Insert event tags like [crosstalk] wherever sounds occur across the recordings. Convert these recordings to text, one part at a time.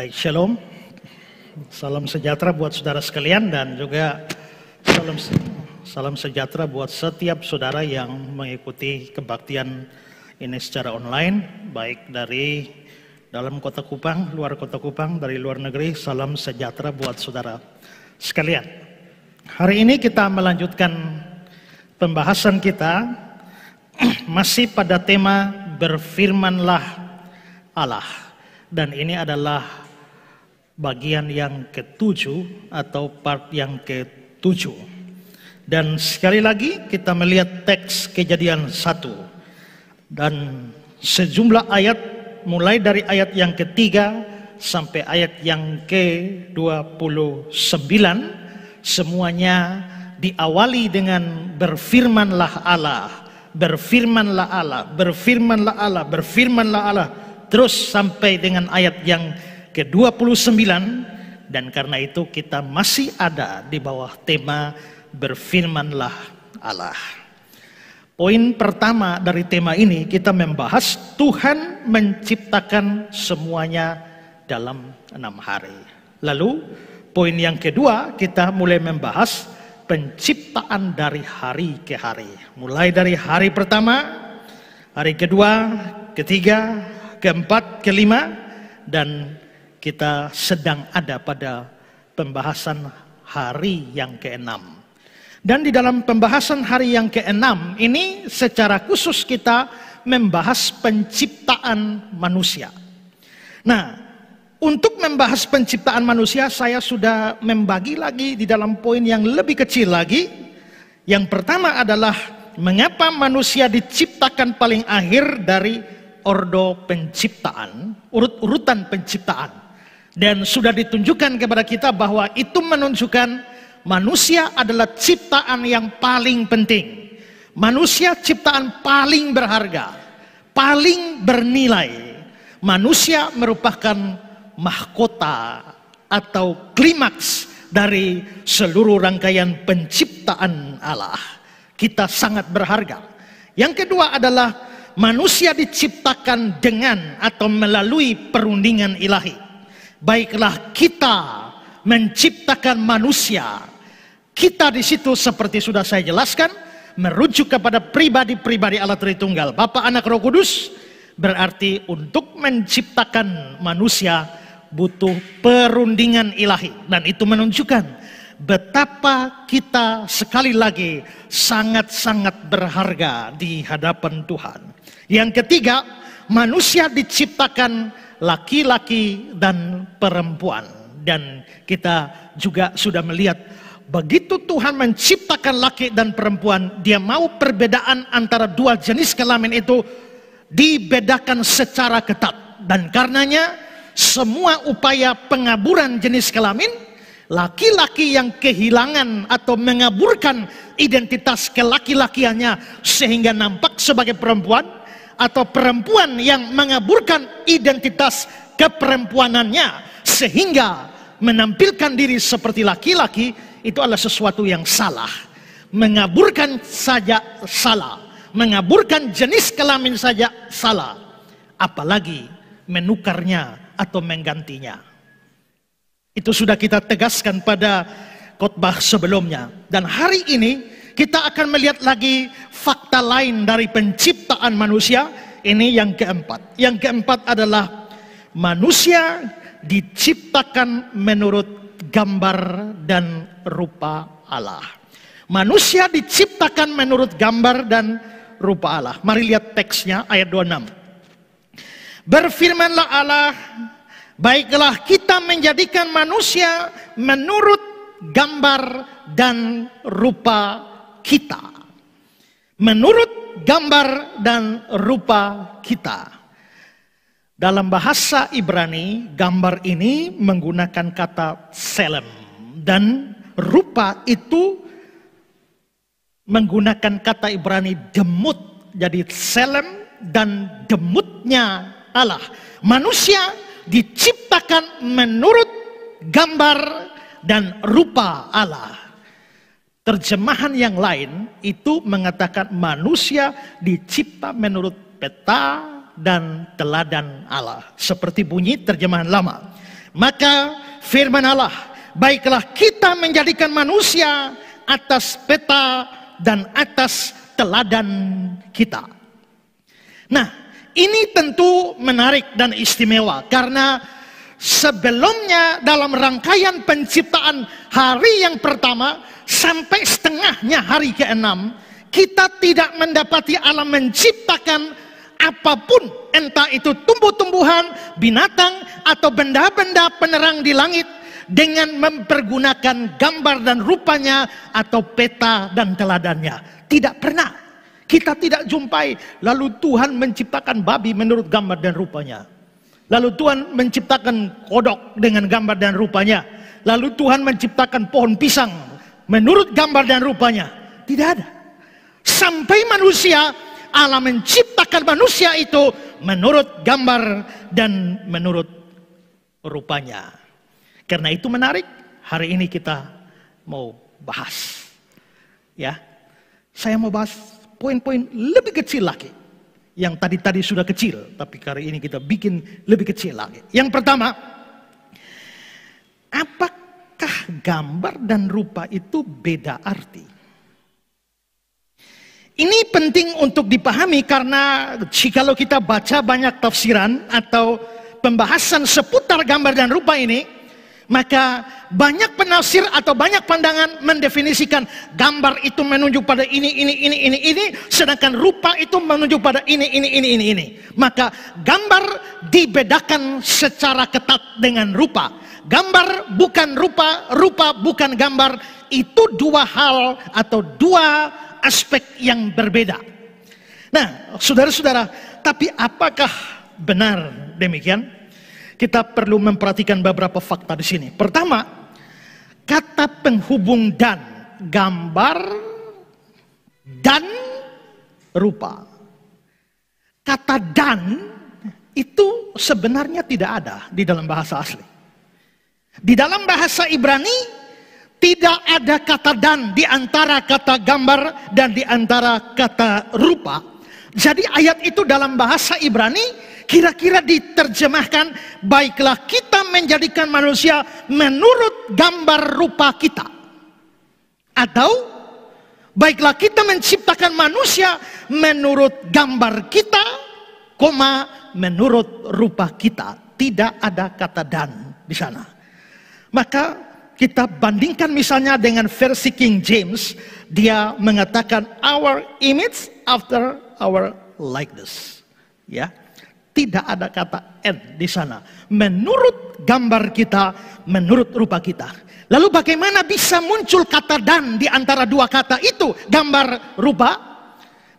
Baik, shalom. Salam sejahtera buat saudara sekalian dan juga salam salam sejahtera buat setiap saudara yang mengikuti kebaktian ini secara online, baik dari dalam kota Kupang, luar kota Kupang, dari luar negeri. Salam sejahtera buat saudara sekalian. Hari ini kita melanjutkan pembahasan kita [clears throat] masih pada tema berfirmanlah Allah dan ini adalah bagian yang ketujuh atau part yang ketujuh. Dan sekali lagi kita melihat teks kejadian satu dan sejumlah ayat mulai dari ayat yang ketiga sampai ayat yang ke-29 semuanya diawali dengan berfirmanlah Allah, berfirmanlah Allah, berfirmanlah Allah, berfirmanlah Allah terus sampai dengan ayat yang ke-29 dan karena itu kita masih ada di bawah tema berfirmanlah Allah. Poin pertama dari tema ini kita membahas Tuhan menciptakan semuanya dalam enam hari. Lalu poin yang kedua kita mulai membahas penciptaan dari hari ke hari. Mulai dari hari pertama, hari kedua, ketiga, keempat, kelima, dan kita sedang ada pada pembahasan hari yang keenam. Dan di dalam pembahasan hari yang keenam ini secara khusus kita membahas penciptaan manusia. Nah, untuk membahas penciptaan manusia saya sudah membagi lagi di dalam poin yang lebih kecil lagi. Yang pertama adalah mengapa manusia diciptakan paling akhir dari ordo penciptaan, urut-urutan penciptaan. Dan sudah ditunjukkan kepada kita bahwa itu menunjukkan manusia adalah ciptaan yang paling penting. Manusia ciptaan paling berharga, paling bernilai. Manusia merupakan mahkota atau klimaks dari seluruh rangkaian penciptaan Allah. Kita sangat berharga. Yang kedua adalah manusia diciptakan dengan atau melalui perundingan ilahi baiklah kita menciptakan manusia. Kita di situ seperti sudah saya jelaskan, merujuk kepada pribadi-pribadi Allah Tritunggal, Bapa, Anak, Roh Kudus, berarti untuk menciptakan manusia butuh perundingan ilahi dan itu menunjukkan betapa kita sekali lagi sangat-sangat berharga di hadapan Tuhan. Yang ketiga, manusia diciptakan laki-laki dan perempuan. Dan kita juga sudah melihat begitu Tuhan menciptakan laki dan perempuan, dia mau perbedaan antara dua jenis kelamin itu dibedakan secara ketat. Dan karenanya semua upaya pengaburan jenis kelamin, laki-laki yang kehilangan atau mengaburkan identitas kelaki-lakiannya sehingga nampak sebagai perempuan, atau perempuan yang mengaburkan identitas keperempuanannya sehingga menampilkan diri seperti laki-laki itu adalah sesuatu yang salah. Mengaburkan saja salah, mengaburkan jenis kelamin saja salah, apalagi menukarnya atau menggantinya. Itu sudah kita tegaskan pada khotbah sebelumnya dan hari ini kita akan melihat lagi fakta lain dari penciptaan manusia. Ini yang keempat. Yang keempat adalah manusia diciptakan menurut gambar dan rupa Allah. Manusia diciptakan menurut gambar dan rupa Allah. Mari lihat teksnya ayat 26. Berfirmanlah Allah, baiklah kita menjadikan manusia menurut gambar dan rupa kita. Menurut gambar dan rupa kita. Dalam bahasa Ibrani, gambar ini menggunakan kata selem. Dan rupa itu menggunakan kata Ibrani demut. Jadi selem dan demutnya Allah. Manusia diciptakan menurut gambar dan rupa Allah. Terjemahan yang lain itu mengatakan manusia dicipta menurut peta dan teladan Allah. Seperti bunyi terjemahan lama. Maka firman Allah, baiklah kita menjadikan manusia atas peta dan atas teladan kita. Nah, ini tentu menarik dan istimewa karena sebelumnya dalam rangkaian penciptaan hari yang pertama sampai setengahnya hari keenam kita tidak mendapati Allah menciptakan apapun entah itu tumbuh-tumbuhan, binatang atau benda-benda penerang di langit dengan mempergunakan gambar dan rupanya atau peta dan teladannya. Tidak pernah. Kita tidak jumpai lalu Tuhan menciptakan babi menurut gambar dan rupanya. Lalu Tuhan menciptakan kodok dengan gambar dan rupanya. Lalu Tuhan menciptakan pohon pisang menurut gambar dan rupanya. Tidak ada. Sampai manusia, Allah menciptakan manusia itu menurut gambar dan menurut rupanya. Karena itu menarik, hari ini kita mau bahas. Ya. Saya mau bahas poin-poin lebih kecil lagi yang tadi-tadi sudah kecil, tapi kali ini kita bikin lebih kecil lagi. Yang pertama, apakah gambar dan rupa itu beda arti? Ini penting untuk dipahami karena jikalau kita baca banyak tafsiran atau pembahasan seputar gambar dan rupa ini, maka banyak penafsir atau banyak pandangan mendefinisikan gambar itu menunjuk pada ini, ini, ini, ini, ini. Sedangkan rupa itu menunjuk pada ini, ini, ini, ini, ini. Maka gambar dibedakan secara ketat dengan rupa. Gambar bukan rupa, rupa bukan gambar. Itu dua hal atau dua aspek yang berbeda. Nah, saudara-saudara, tapi apakah benar demikian? kita perlu memperhatikan beberapa fakta di sini. Pertama, kata penghubung dan gambar dan rupa. Kata dan itu sebenarnya tidak ada di dalam bahasa asli. Di dalam bahasa Ibrani tidak ada kata dan di antara kata gambar dan di antara kata rupa jadi ayat itu dalam bahasa Ibrani kira-kira diterjemahkan baiklah kita menjadikan manusia menurut gambar rupa kita atau baiklah kita menciptakan manusia menurut gambar kita koma menurut rupa kita tidak ada kata dan di sana maka kita bandingkan misalnya dengan versi King James dia mengatakan our image after our likeness. Ya. Tidak ada kata and di sana. Menurut gambar kita, menurut rupa kita. Lalu bagaimana bisa muncul kata dan di antara dua kata itu gambar rupa?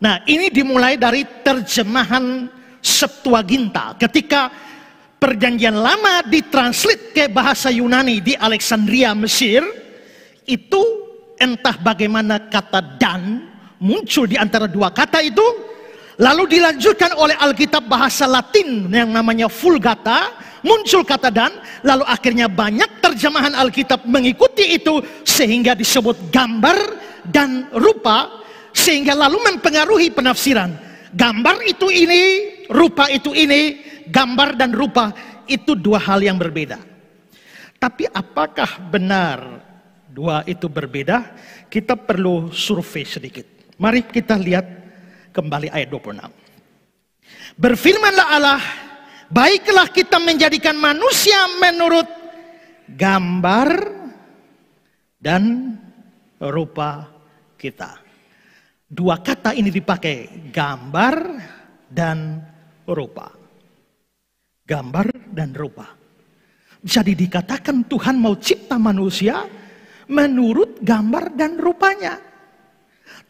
Nah ini dimulai dari terjemahan Septuaginta ketika perjanjian lama ditranslit ke bahasa Yunani di Alexandria Mesir itu entah bagaimana kata dan muncul di antara dua kata itu Lalu dilanjutkan oleh Alkitab bahasa Latin yang namanya Vulgata, muncul kata dan, lalu akhirnya banyak terjemahan Alkitab mengikuti itu sehingga disebut gambar dan rupa sehingga lalu mempengaruhi penafsiran. Gambar itu ini, rupa itu ini, gambar dan rupa itu dua hal yang berbeda. Tapi apakah benar dua itu berbeda? Kita perlu survei sedikit. Mari kita lihat kembali ayat 26. Berfirmanlah Allah, baiklah kita menjadikan manusia menurut gambar dan rupa kita. Dua kata ini dipakai, gambar dan rupa. Gambar dan rupa. Jadi dikatakan Tuhan mau cipta manusia menurut gambar dan rupanya.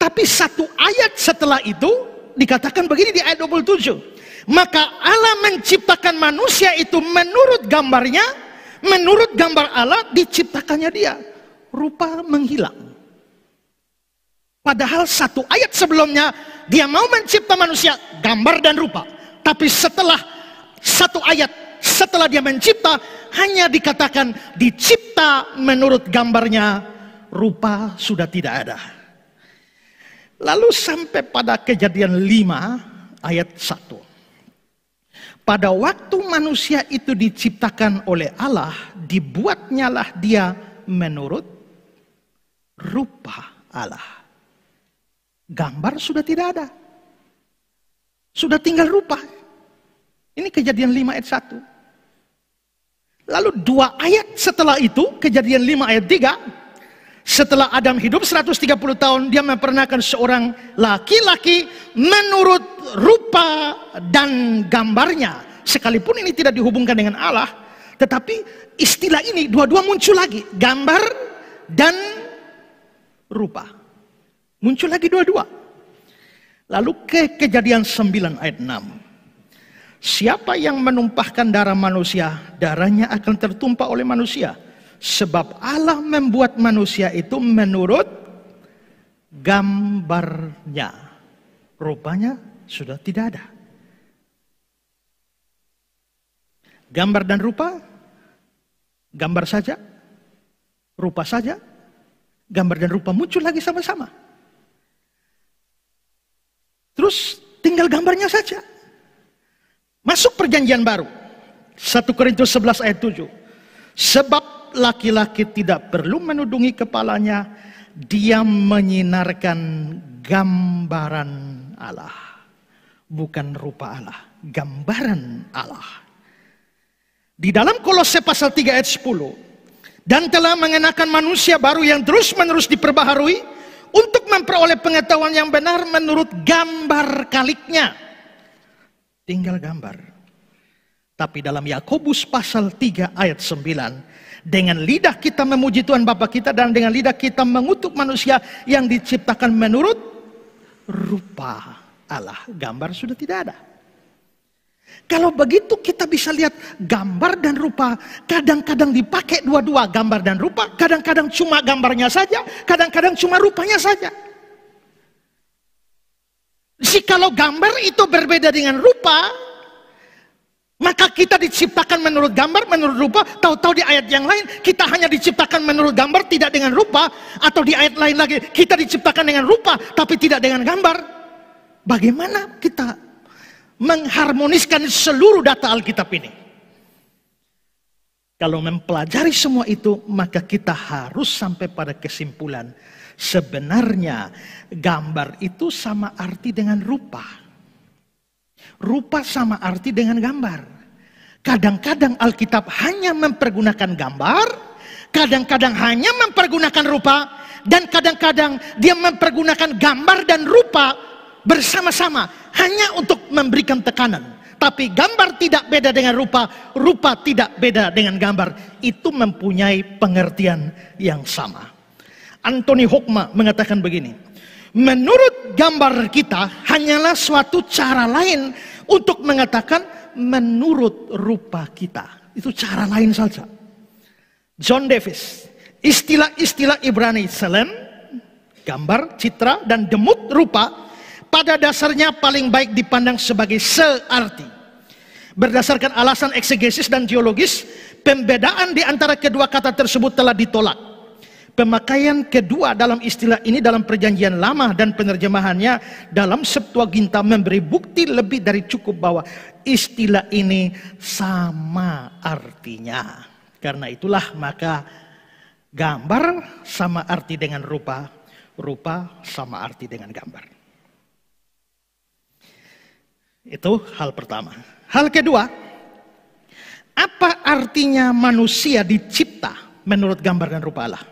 Tapi satu ayat setelah itu dikatakan begini di ayat 27. Maka Allah menciptakan manusia itu menurut gambarnya, menurut gambar Allah diciptakannya dia. Rupa menghilang. Padahal satu ayat sebelumnya dia mau mencipta manusia gambar dan rupa. Tapi setelah satu ayat setelah dia mencipta hanya dikatakan dicipta menurut gambarnya rupa sudah tidak ada. Lalu sampai pada kejadian 5 ayat 1. Pada waktu manusia itu diciptakan oleh Allah, dibuatnyalah dia menurut rupa Allah. Gambar sudah tidak ada. Sudah tinggal rupa. Ini kejadian 5 ayat 1. Lalu dua ayat setelah itu, kejadian 5 ayat 3, setelah Adam hidup 130 tahun, dia memperkenalkan seorang laki-laki menurut rupa dan gambarnya. Sekalipun ini tidak dihubungkan dengan Allah, tetapi istilah ini dua-dua muncul lagi, gambar dan rupa. Muncul lagi dua-dua. Lalu ke kejadian 9 ayat 6. Siapa yang menumpahkan darah manusia, darahnya akan tertumpah oleh manusia Sebab Allah membuat manusia itu menurut gambarnya. Rupanya sudah tidak ada. Gambar dan rupa, gambar saja, rupa saja, gambar dan rupa muncul lagi sama-sama. Terus tinggal gambarnya saja. Masuk perjanjian baru. 1 Korintus 11 ayat 7. Sebab laki-laki tidak perlu menudungi kepalanya, dia menyinarkan gambaran Allah. Bukan rupa Allah, gambaran Allah. Di dalam kolose pasal 3 ayat 10, dan telah mengenakan manusia baru yang terus-menerus diperbaharui untuk memperoleh pengetahuan yang benar menurut gambar kaliknya. Tinggal gambar. Tapi dalam Yakobus pasal 3 ayat 9, dengan lidah kita memuji Tuhan Bapa kita dan dengan lidah kita mengutuk manusia yang diciptakan menurut rupa Allah. Gambar sudah tidak ada. Kalau begitu kita bisa lihat gambar dan rupa kadang-kadang dipakai dua-dua gambar dan rupa, kadang-kadang cuma gambarnya saja, kadang-kadang cuma rupanya saja. kalau gambar itu berbeda dengan rupa, maka kita diciptakan menurut gambar, menurut rupa. Tahu-tahu di ayat yang lain, kita hanya diciptakan menurut gambar, tidak dengan rupa. Atau di ayat lain lagi, kita diciptakan dengan rupa, tapi tidak dengan gambar. Bagaimana kita mengharmoniskan seluruh data Alkitab ini? Kalau mempelajari semua itu, maka kita harus sampai pada kesimpulan. Sebenarnya gambar itu sama arti dengan rupa rupa sama arti dengan gambar. Kadang-kadang Alkitab hanya mempergunakan gambar, kadang-kadang hanya mempergunakan rupa, dan kadang-kadang dia mempergunakan gambar dan rupa bersama-sama hanya untuk memberikan tekanan. Tapi gambar tidak beda dengan rupa, rupa tidak beda dengan gambar. Itu mempunyai pengertian yang sama. Anthony Hokma mengatakan begini, Menurut gambar kita hanyalah suatu cara lain untuk mengatakan menurut rupa kita. Itu cara lain saja. John Davis, istilah-istilah Ibrani Selem, gambar, citra, dan demut rupa pada dasarnya paling baik dipandang sebagai searti. Berdasarkan alasan eksegesis dan geologis, pembedaan di antara kedua kata tersebut telah ditolak. Pemakaian kedua dalam istilah ini dalam perjanjian lama dan penerjemahannya dalam Septuaginta memberi bukti lebih dari cukup bahwa istilah ini sama artinya. Karena itulah maka gambar sama arti dengan rupa, rupa sama arti dengan gambar. Itu hal pertama. Hal kedua, apa artinya manusia dicipta menurut gambar dan rupa Allah?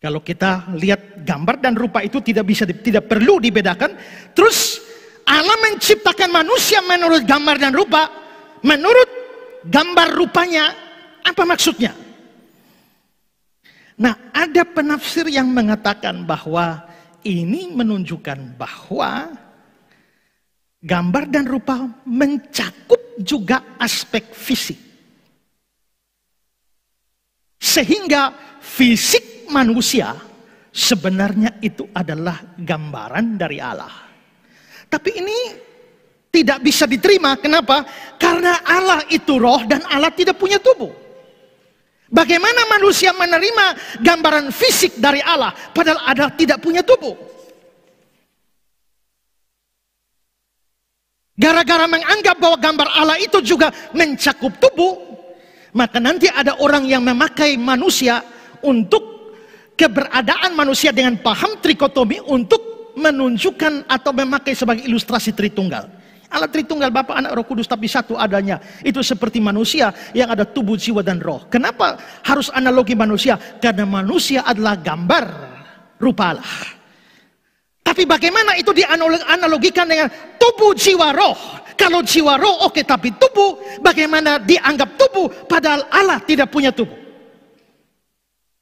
Kalau kita lihat gambar dan rupa itu tidak bisa tidak perlu dibedakan. Terus Allah menciptakan manusia menurut gambar dan rupa. Menurut gambar rupanya apa maksudnya? Nah, ada penafsir yang mengatakan bahwa ini menunjukkan bahwa gambar dan rupa mencakup juga aspek fisik. Sehingga fisik manusia sebenarnya itu adalah gambaran dari Allah. Tapi ini tidak bisa diterima. Kenapa? Karena Allah itu roh dan Allah tidak punya tubuh. Bagaimana manusia menerima gambaran fisik dari Allah padahal Allah tidak punya tubuh? Gara-gara menganggap bahwa gambar Allah itu juga mencakup tubuh, maka nanti ada orang yang memakai manusia untuk keberadaan manusia dengan paham trikotomi untuk menunjukkan atau memakai sebagai ilustrasi Tritunggal. Allah Tritunggal Bapak, Anak Roh Kudus tapi satu adanya. Itu seperti manusia yang ada tubuh, jiwa dan roh. Kenapa harus analogi manusia? Karena manusia adalah gambar rupa Allah. Tapi bagaimana itu dianalogikan dengan tubuh, jiwa, roh? Kalau jiwa roh oke okay, tapi tubuh bagaimana dianggap tubuh padahal Allah tidak punya tubuh.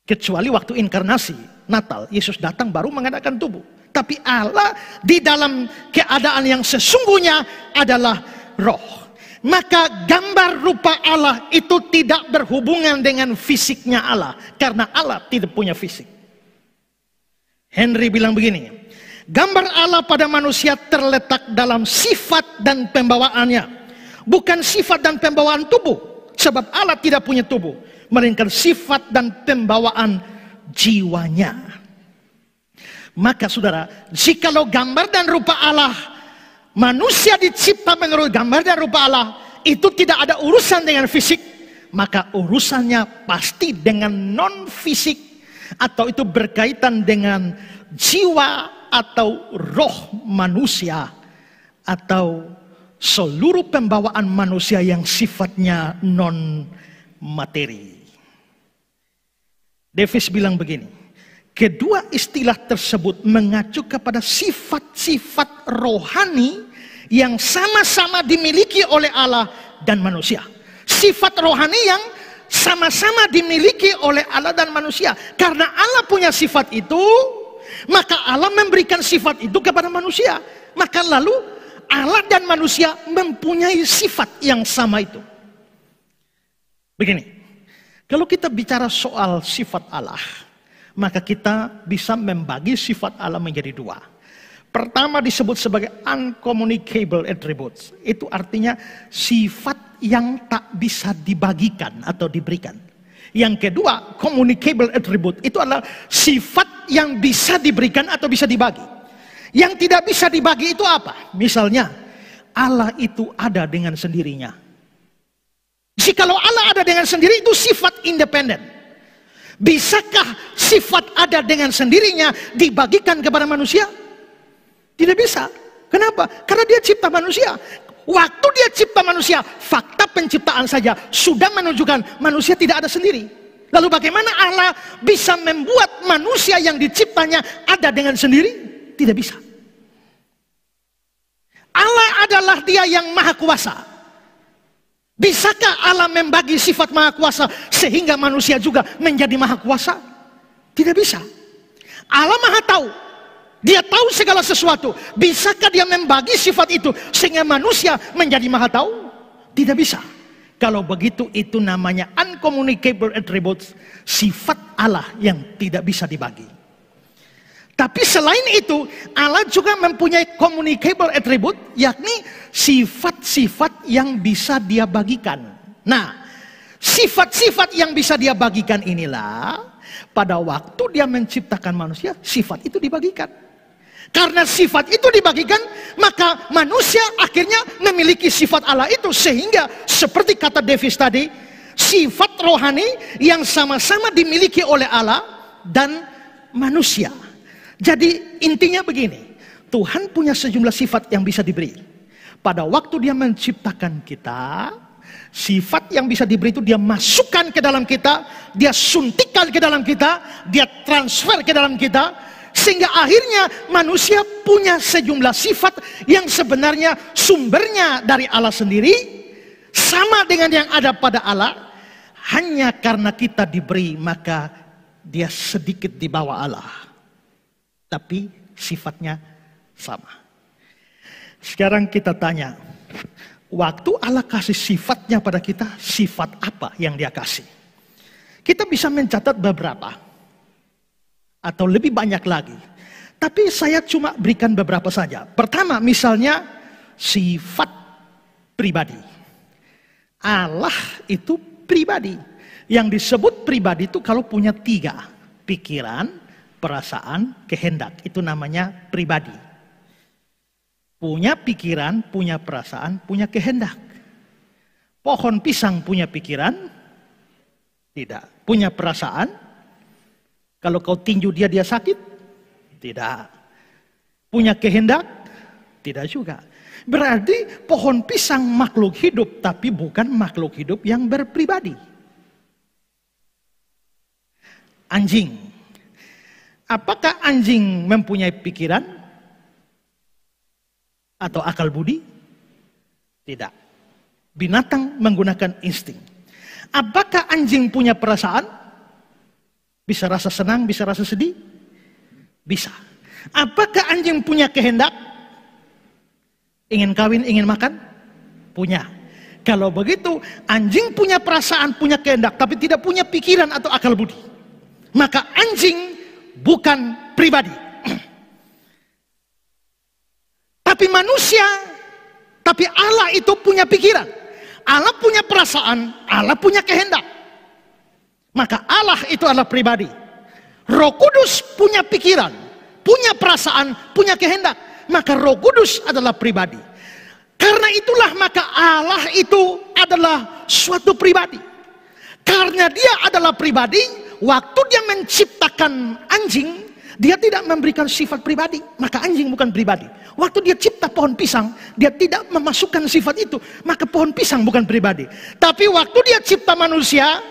Kecuali waktu inkarnasi, Natal, Yesus datang baru mengadakan tubuh. Tapi Allah di dalam keadaan yang sesungguhnya adalah roh. Maka gambar rupa Allah itu tidak berhubungan dengan fisiknya Allah. Karena Allah tidak punya fisik. Henry bilang begini, gambar Allah pada manusia terletak dalam sifat dan pembawaannya. Bukan sifat dan pembawaan tubuh. Sebab Allah tidak punya tubuh melainkan sifat dan pembawaan jiwanya. Maka saudara, jikalau gambar dan rupa Allah, manusia dicipta menurut gambar dan rupa Allah, itu tidak ada urusan dengan fisik, maka urusannya pasti dengan non-fisik, atau itu berkaitan dengan jiwa atau roh manusia, atau seluruh pembawaan manusia yang sifatnya non-materi. Davis bilang begini, kedua istilah tersebut mengacu kepada sifat-sifat rohani yang sama-sama dimiliki oleh Allah dan manusia. Sifat rohani yang sama-sama dimiliki oleh Allah dan manusia. Karena Allah punya sifat itu, maka Allah memberikan sifat itu kepada manusia. Maka lalu Allah dan manusia mempunyai sifat yang sama itu. Begini, kalau kita bicara soal sifat Allah, maka kita bisa membagi sifat Allah menjadi dua. Pertama disebut sebagai uncommunicable attributes. Itu artinya sifat yang tak bisa dibagikan atau diberikan. Yang kedua, communicable attribute. Itu adalah sifat yang bisa diberikan atau bisa dibagi. Yang tidak bisa dibagi itu apa? Misalnya, Allah itu ada dengan sendirinya Jikalau Allah ada dengan sendiri itu sifat independen. Bisakah sifat ada dengan sendirinya dibagikan kepada manusia? Tidak bisa. Kenapa? Karena dia cipta manusia. Waktu dia cipta manusia, fakta penciptaan saja sudah menunjukkan manusia tidak ada sendiri. Lalu bagaimana Allah bisa membuat manusia yang diciptanya ada dengan sendiri? Tidak bisa. Allah adalah dia yang maha kuasa. Bisakah Allah membagi sifat maha kuasa sehingga manusia juga menjadi maha kuasa? Tidak bisa. Allah maha tahu. Dia tahu segala sesuatu. Bisakah dia membagi sifat itu sehingga manusia menjadi maha tahu? Tidak bisa. Kalau begitu itu namanya uncommunicable attributes. Sifat Allah yang tidak bisa dibagi. Tapi selain itu Allah juga mempunyai communicable attribute yakni sifat-sifat yang bisa dia bagikan. Nah, sifat-sifat yang bisa dia bagikan inilah pada waktu dia menciptakan manusia, sifat itu dibagikan. Karena sifat itu dibagikan, maka manusia akhirnya memiliki sifat Allah itu sehingga seperti kata Davis tadi, sifat rohani yang sama-sama dimiliki oleh Allah dan manusia. Jadi intinya begini, Tuhan punya sejumlah sifat yang bisa diberi. Pada waktu dia menciptakan kita, sifat yang bisa diberi itu dia masukkan ke dalam kita, dia suntikan ke dalam kita, dia transfer ke dalam kita, sehingga akhirnya manusia punya sejumlah sifat yang sebenarnya sumbernya dari Allah sendiri, sama dengan yang ada pada Allah, hanya karena kita diberi maka dia sedikit dibawa Allah. Tapi sifatnya sama. Sekarang kita tanya, waktu Allah kasih sifatnya pada kita, sifat apa yang dia kasih? Kita bisa mencatat beberapa, atau lebih banyak lagi. Tapi saya cuma berikan beberapa saja. Pertama misalnya, sifat pribadi. Allah itu pribadi. Yang disebut pribadi itu kalau punya tiga. Pikiran, perasaan, kehendak. Itu namanya pribadi. Punya pikiran, punya perasaan, punya kehendak. Pohon pisang punya pikiran? Tidak. Punya perasaan? Kalau kau tinju dia, dia sakit? Tidak. Punya kehendak? Tidak juga. Berarti pohon pisang makhluk hidup, tapi bukan makhluk hidup yang berpribadi. Anjing, Apakah anjing mempunyai pikiran? atau akal budi? Tidak. Binatang menggunakan insting. Apakah anjing punya perasaan? Bisa rasa senang, bisa rasa sedih? Bisa. Apakah anjing punya kehendak? Ingin kawin, ingin makan? Punya. Kalau begitu, anjing punya perasaan, punya kehendak, tapi tidak punya pikiran atau akal budi. Maka anjing bukan pribadi. Tapi manusia, tapi Allah itu punya pikiran. Allah punya perasaan, Allah punya kehendak. Maka Allah itu adalah pribadi. Roh Kudus punya pikiran, punya perasaan, punya kehendak. Maka Roh Kudus adalah pribadi. Karena itulah maka Allah itu adalah suatu pribadi. Karena dia adalah pribadi, waktu dia menciptakan anjing, dia tidak memberikan sifat pribadi, maka anjing bukan pribadi. Waktu dia cipta pohon pisang, dia tidak memasukkan sifat itu, maka pohon pisang bukan pribadi. Tapi waktu dia cipta manusia,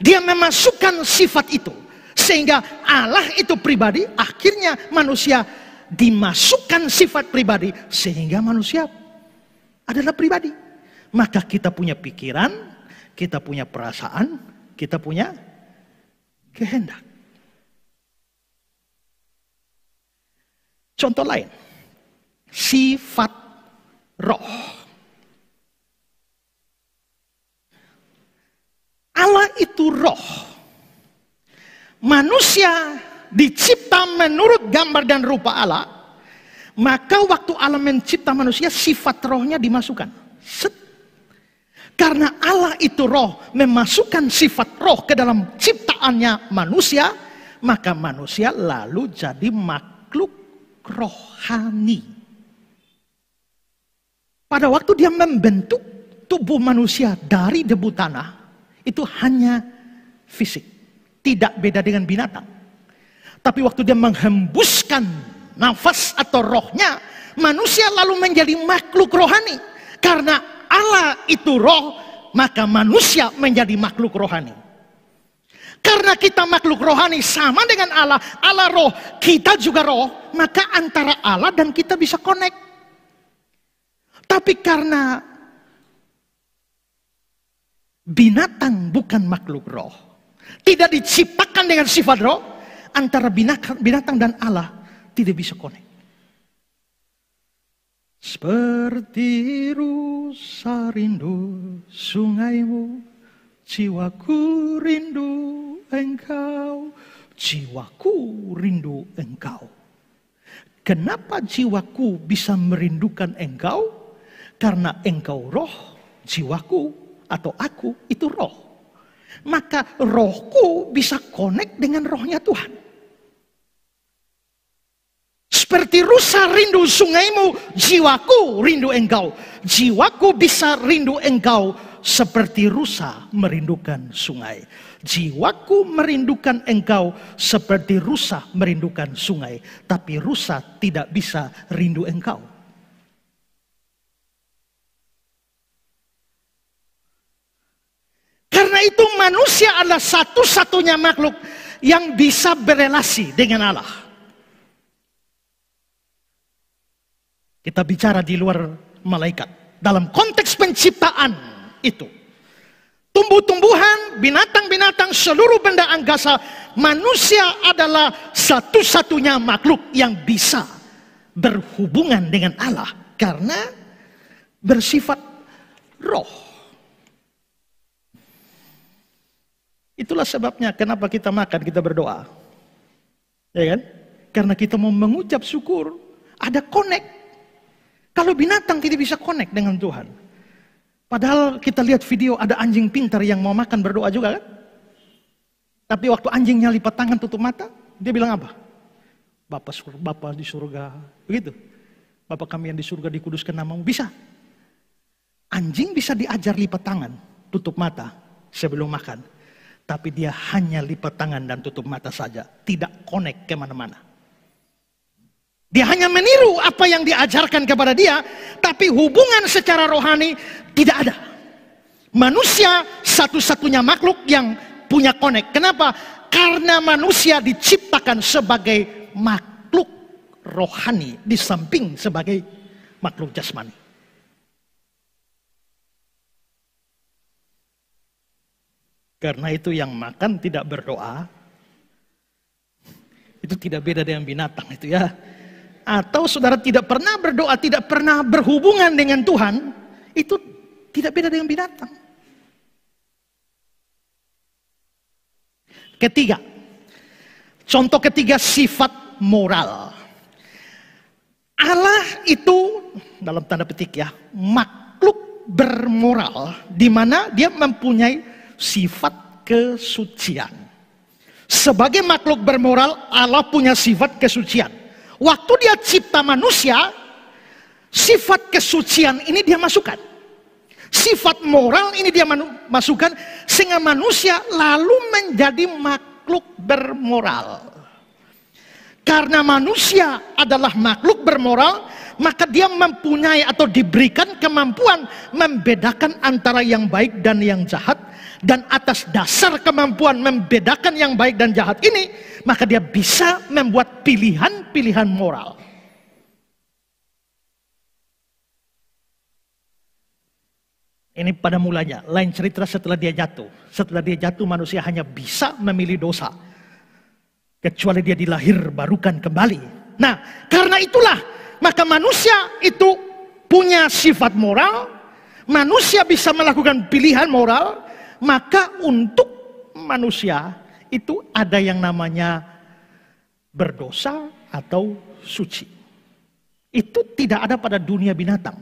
dia memasukkan sifat itu. Sehingga Allah itu pribadi, akhirnya manusia dimasukkan sifat pribadi sehingga manusia adalah pribadi. Maka kita punya pikiran, kita punya perasaan, kita punya kehendak. Contoh lain, sifat roh. Allah itu roh. Manusia dicipta menurut gambar dan rupa Allah. Maka waktu Allah mencipta manusia, sifat rohnya dimasukkan. Set. Karena Allah itu roh, memasukkan sifat roh ke dalam ciptaannya manusia, maka manusia lalu jadi makhluk rohani. Pada waktu dia membentuk tubuh manusia dari debu tanah, itu hanya fisik. Tidak beda dengan binatang. Tapi waktu dia menghembuskan nafas atau rohnya, manusia lalu menjadi makhluk rohani. Karena Allah itu roh, maka manusia menjadi makhluk rohani. Karena kita makhluk rohani sama dengan Allah, Allah roh, kita juga roh, maka antara Allah dan kita bisa connect. Tapi karena binatang bukan makhluk roh, tidak diciptakan dengan sifat roh, antara binatang dan Allah tidak bisa connect. Seperti rusa rindu sungaimu, jiwaku rindu engkau, jiwaku rindu engkau. Kenapa jiwaku bisa merindukan engkau? Karena engkau roh, jiwaku atau aku itu roh. Maka rohku bisa connect dengan rohnya Tuhan. Seperti rusa rindu sungaimu, jiwaku rindu engkau. Jiwaku bisa rindu engkau seperti rusa merindukan sungai. Jiwaku merindukan engkau seperti rusa merindukan sungai. Tapi rusa tidak bisa rindu engkau. Karena itu manusia adalah satu-satunya makhluk yang bisa berelasi dengan Allah. Kita bicara di luar malaikat. Dalam konteks penciptaan, itu. Tumbuh-tumbuhan, binatang-binatang, seluruh benda angkasa, manusia adalah satu-satunya makhluk yang bisa berhubungan dengan Allah karena bersifat roh. Itulah sebabnya kenapa kita makan, kita berdoa. Ya kan? Karena kita mau mengucap syukur, ada connect. Kalau binatang tidak bisa connect dengan Tuhan. Padahal kita lihat video ada anjing pintar yang mau makan berdoa juga kan? Tapi waktu anjingnya lipat tangan tutup mata, dia bilang apa? Bapak, Bapak di surga, begitu. Bapak kami yang di surga dikuduskan namamu, bisa. Anjing bisa diajar lipat tangan, tutup mata sebelum makan. Tapi dia hanya lipat tangan dan tutup mata saja, tidak connect kemana-mana. Dia hanya meniru apa yang diajarkan kepada dia, tapi hubungan secara rohani tidak ada. Manusia satu-satunya makhluk yang punya konek. Kenapa? Karena manusia diciptakan sebagai makhluk rohani di samping sebagai makhluk jasmani. Karena itu yang makan tidak berdoa itu tidak beda dengan binatang itu ya atau saudara tidak pernah berdoa, tidak pernah berhubungan dengan Tuhan, itu tidak beda dengan binatang. Ketiga, contoh ketiga sifat moral. Allah itu dalam tanda petik ya, makhluk bermoral di mana dia mempunyai sifat kesucian. Sebagai makhluk bermoral, Allah punya sifat kesucian. Waktu dia cipta manusia, sifat kesucian ini dia masukkan. Sifat moral ini dia masukkan sehingga manusia lalu menjadi makhluk bermoral. Karena manusia adalah makhluk bermoral, maka dia mempunyai atau diberikan kemampuan membedakan antara yang baik dan yang jahat, dan atas dasar kemampuan membedakan yang baik dan jahat ini, maka dia bisa membuat pilihan-pilihan moral. Ini pada mulanya, lain cerita setelah dia jatuh. Setelah dia jatuh manusia hanya bisa memilih dosa. Kecuali dia dilahir barukan kembali. Nah, karena itulah maka manusia itu punya sifat moral, manusia bisa melakukan pilihan moral, maka untuk manusia itu ada yang namanya berdosa atau suci. Itu tidak ada pada dunia binatang.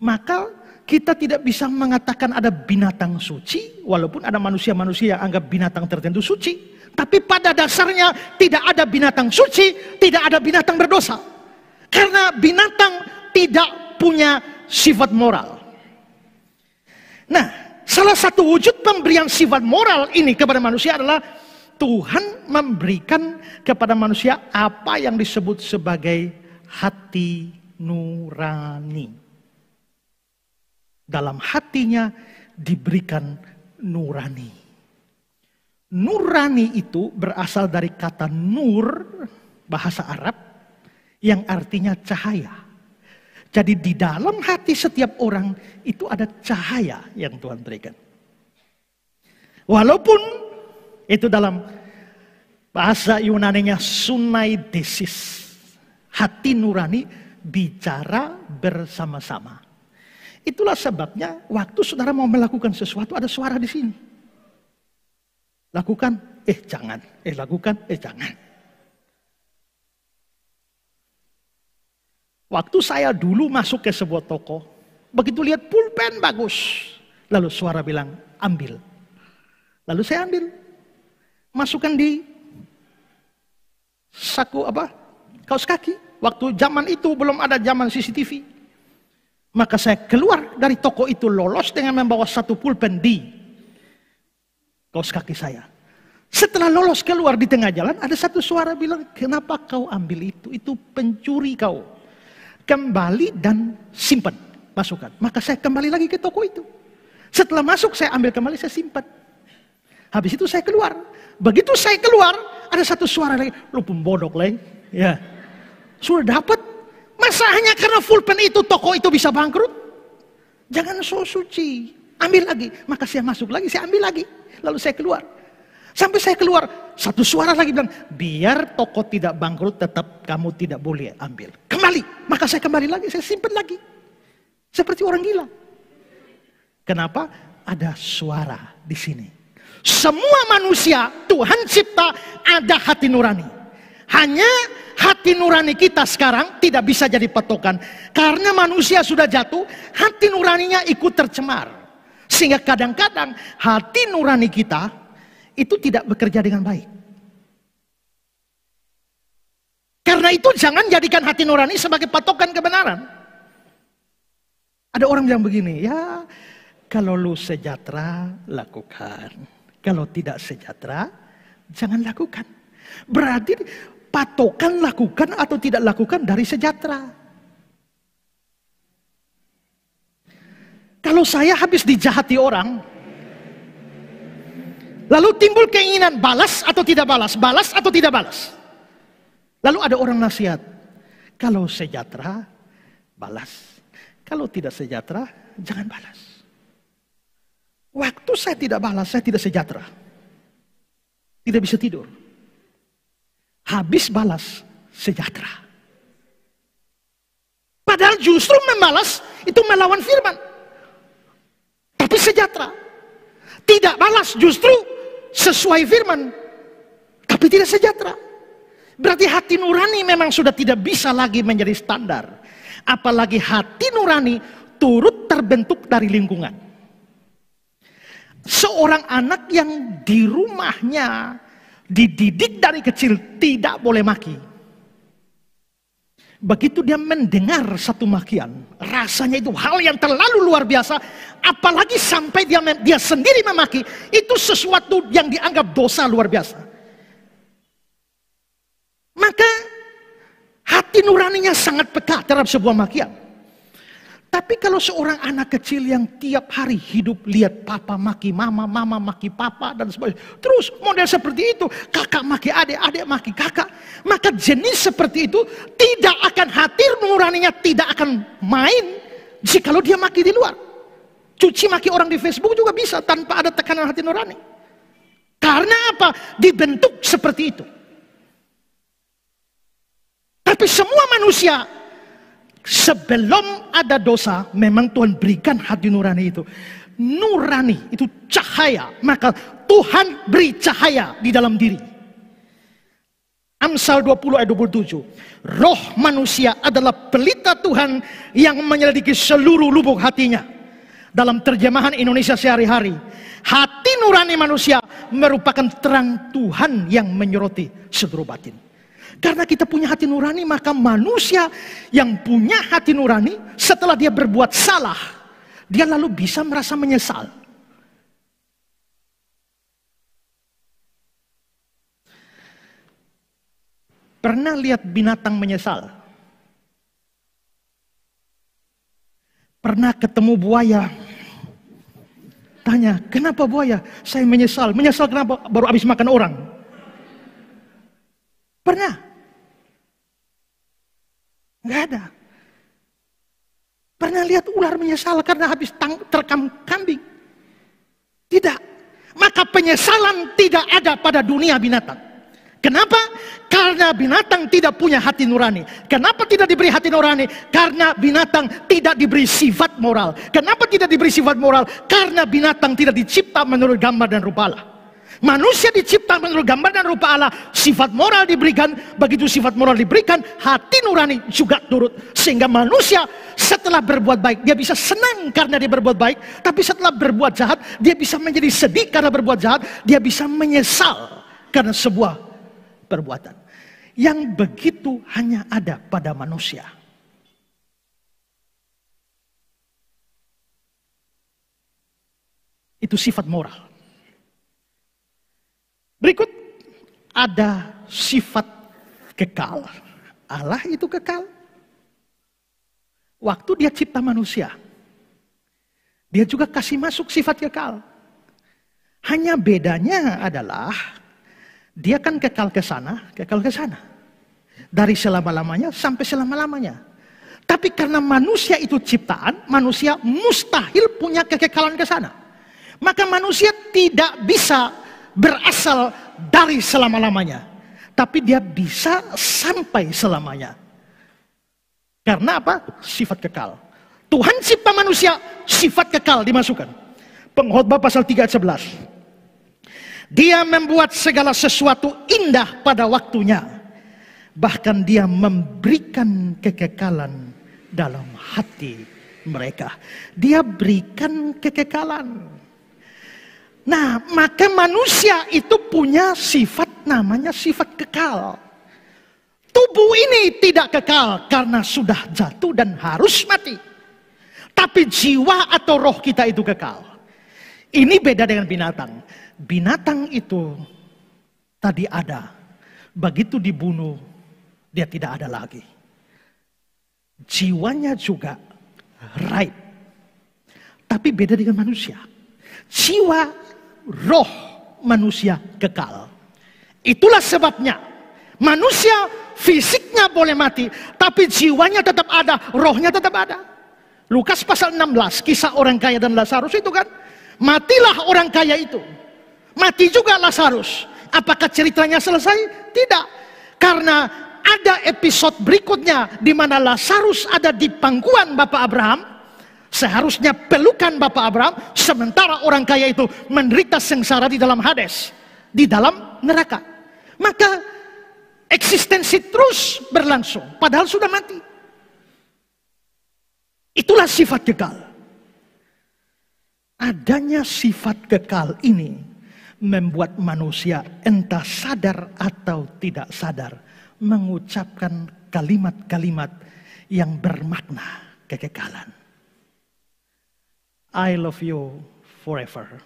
Maka kita tidak bisa mengatakan ada binatang suci, walaupun ada manusia-manusia yang anggap binatang tertentu suci. Tapi pada dasarnya tidak ada binatang suci, tidak ada binatang berdosa. Karena binatang tidak punya sifat moral. Nah, Salah satu wujud pemberian sifat moral ini kepada manusia adalah Tuhan memberikan kepada manusia apa yang disebut sebagai hati nurani. Dalam hatinya diberikan nurani. Nurani itu berasal dari kata nur bahasa Arab yang artinya cahaya. Jadi di dalam hati setiap orang itu ada cahaya yang Tuhan berikan. Walaupun itu dalam bahasa Yunaninya desis. Hati nurani bicara bersama-sama. Itulah sebabnya waktu saudara mau melakukan sesuatu ada suara di sini. Lakukan, eh jangan. Eh lakukan, eh jangan. Waktu saya dulu masuk ke sebuah toko, begitu lihat pulpen bagus, lalu suara bilang, ambil. Lalu saya ambil, masukkan di saku apa kaos kaki. Waktu zaman itu belum ada zaman CCTV. Maka saya keluar dari toko itu lolos dengan membawa satu pulpen di kaos kaki saya. Setelah lolos keluar di tengah jalan, ada satu suara bilang, kenapa kau ambil itu? Itu pencuri kau kembali dan simpan masukkan. Maka saya kembali lagi ke toko itu. Setelah masuk saya ambil kembali saya simpan. Habis itu saya keluar. Begitu saya keluar ada satu suara lagi, lu pembodok leng. Ya. Sudah dapat. Masa hanya karena pen itu toko itu bisa bangkrut? Jangan so suci. Ambil lagi. Maka saya masuk lagi, saya ambil lagi. Lalu saya keluar. Sampai saya keluar, satu suara lagi bilang, biar toko tidak bangkrut tetap kamu tidak boleh ambil. Kembali, maka saya kembali lagi, saya simpan lagi. Seperti orang gila. Kenapa? Ada suara di sini. Semua manusia Tuhan cipta ada hati nurani. Hanya hati nurani kita sekarang tidak bisa jadi patokan. Karena manusia sudah jatuh, hati nuraninya ikut tercemar. Sehingga kadang-kadang hati nurani kita itu tidak bekerja dengan baik. Karena itu jangan jadikan hati nurani sebagai patokan kebenaran. Ada orang yang begini, ya kalau lu sejahtera lakukan. Kalau tidak sejahtera jangan lakukan. Berarti patokan lakukan atau tidak lakukan dari sejahtera. Kalau saya habis dijahati orang, Lalu timbul keinginan balas atau tidak balas, balas atau tidak balas. Lalu ada orang nasihat, kalau sejahtera, balas. Kalau tidak sejahtera, jangan balas. Waktu saya tidak balas, saya tidak sejahtera. Tidak bisa tidur. Habis balas, sejahtera. Padahal justru membalas itu melawan firman. Tapi sejahtera. Tidak balas justru sesuai firman, tapi tidak sejahtera. Berarti hati nurani memang sudah tidak bisa lagi menjadi standar. Apalagi hati nurani turut terbentuk dari lingkungan. Seorang anak yang di rumahnya dididik dari kecil tidak boleh maki. Begitu dia mendengar satu makian, rasanya itu hal yang terlalu luar biasa, apalagi sampai dia dia sendiri memaki, itu sesuatu yang dianggap dosa luar biasa. Maka hati nuraninya sangat peka terhadap sebuah makian. Tapi kalau seorang anak kecil yang tiap hari hidup lihat papa maki mama, mama maki papa dan sebagainya. Terus model seperti itu, kakak maki adik, adik maki kakak. Maka jenis seperti itu tidak akan hadir nuraninya, tidak akan main jikalau dia maki di luar. Cuci maki orang di Facebook juga bisa tanpa ada tekanan hati nurani. Karena apa? Dibentuk seperti itu. Tapi semua manusia Sebelum ada dosa, memang Tuhan berikan hati nurani itu. Nurani itu cahaya, maka Tuhan beri cahaya di dalam diri. Amsal 20 ayat 27. Roh manusia adalah pelita Tuhan yang menyelidiki seluruh lubuk hatinya. Dalam terjemahan Indonesia sehari-hari, hati nurani manusia merupakan terang Tuhan yang menyoroti seluruh batin. Karena kita punya hati nurani, maka manusia yang punya hati nurani, setelah dia berbuat salah, dia lalu bisa merasa menyesal. Pernah lihat binatang menyesal? Pernah ketemu buaya? Tanya, kenapa buaya? Saya menyesal. Menyesal kenapa? Baru habis makan orang. Pernah. Nggak ada. Pernah lihat ular menyesal karena habis tang terkam kambing? Tidak. Maka penyesalan tidak ada pada dunia binatang. Kenapa? Karena binatang tidak punya hati nurani. Kenapa tidak diberi hati nurani? Karena binatang tidak diberi sifat moral. Kenapa tidak diberi sifat moral? Karena binatang tidak dicipta menurut gambar dan rupa Allah. Manusia dicipta menurut gambar dan rupa Allah. Sifat moral diberikan. Begitu sifat moral diberikan, hati nurani juga turut. Sehingga manusia setelah berbuat baik, dia bisa senang karena dia berbuat baik. Tapi setelah berbuat jahat, dia bisa menjadi sedih karena berbuat jahat. Dia bisa menyesal karena sebuah perbuatan. Yang begitu hanya ada pada manusia. Itu sifat moral. Berikut ada sifat kekal. Allah itu kekal. Waktu dia cipta manusia, dia juga kasih masuk sifat kekal. Hanya bedanya adalah dia kan kekal ke sana, kekal ke sana. Dari selama-lamanya sampai selama-lamanya. Tapi karena manusia itu ciptaan, manusia mustahil punya kekekalan ke sana. Maka manusia tidak bisa berasal dari selama-lamanya. Tapi dia bisa sampai selamanya. Karena apa? Sifat kekal. Tuhan cipta manusia, sifat kekal dimasukkan. Pengkhotbah pasal 3 11. Dia membuat segala sesuatu indah pada waktunya. Bahkan dia memberikan kekekalan dalam hati mereka. Dia berikan kekekalan. Nah, maka manusia itu punya sifat namanya sifat kekal. Tubuh ini tidak kekal karena sudah jatuh dan harus mati. Tapi jiwa atau roh kita itu kekal. Ini beda dengan binatang. Binatang itu tadi ada. Begitu dibunuh, dia tidak ada lagi. Jiwanya juga right. Tapi beda dengan manusia. Jiwa roh manusia kekal. Itulah sebabnya manusia fisiknya boleh mati, tapi jiwanya tetap ada, rohnya tetap ada. Lukas pasal 16, kisah orang kaya dan Lazarus itu kan. Matilah orang kaya itu. Mati juga Lazarus. Apakah ceritanya selesai? Tidak. Karena ada episode berikutnya di mana Lazarus ada di pangkuan Bapak Abraham Seharusnya pelukan Bapak Abraham, sementara orang kaya itu menderita sengsara di dalam Hades, di dalam neraka. Maka eksistensi terus berlangsung, padahal sudah mati. Itulah sifat kekal. Adanya sifat kekal ini membuat manusia entah sadar atau tidak sadar mengucapkan kalimat-kalimat yang bermakna kekekalan. I love you forever.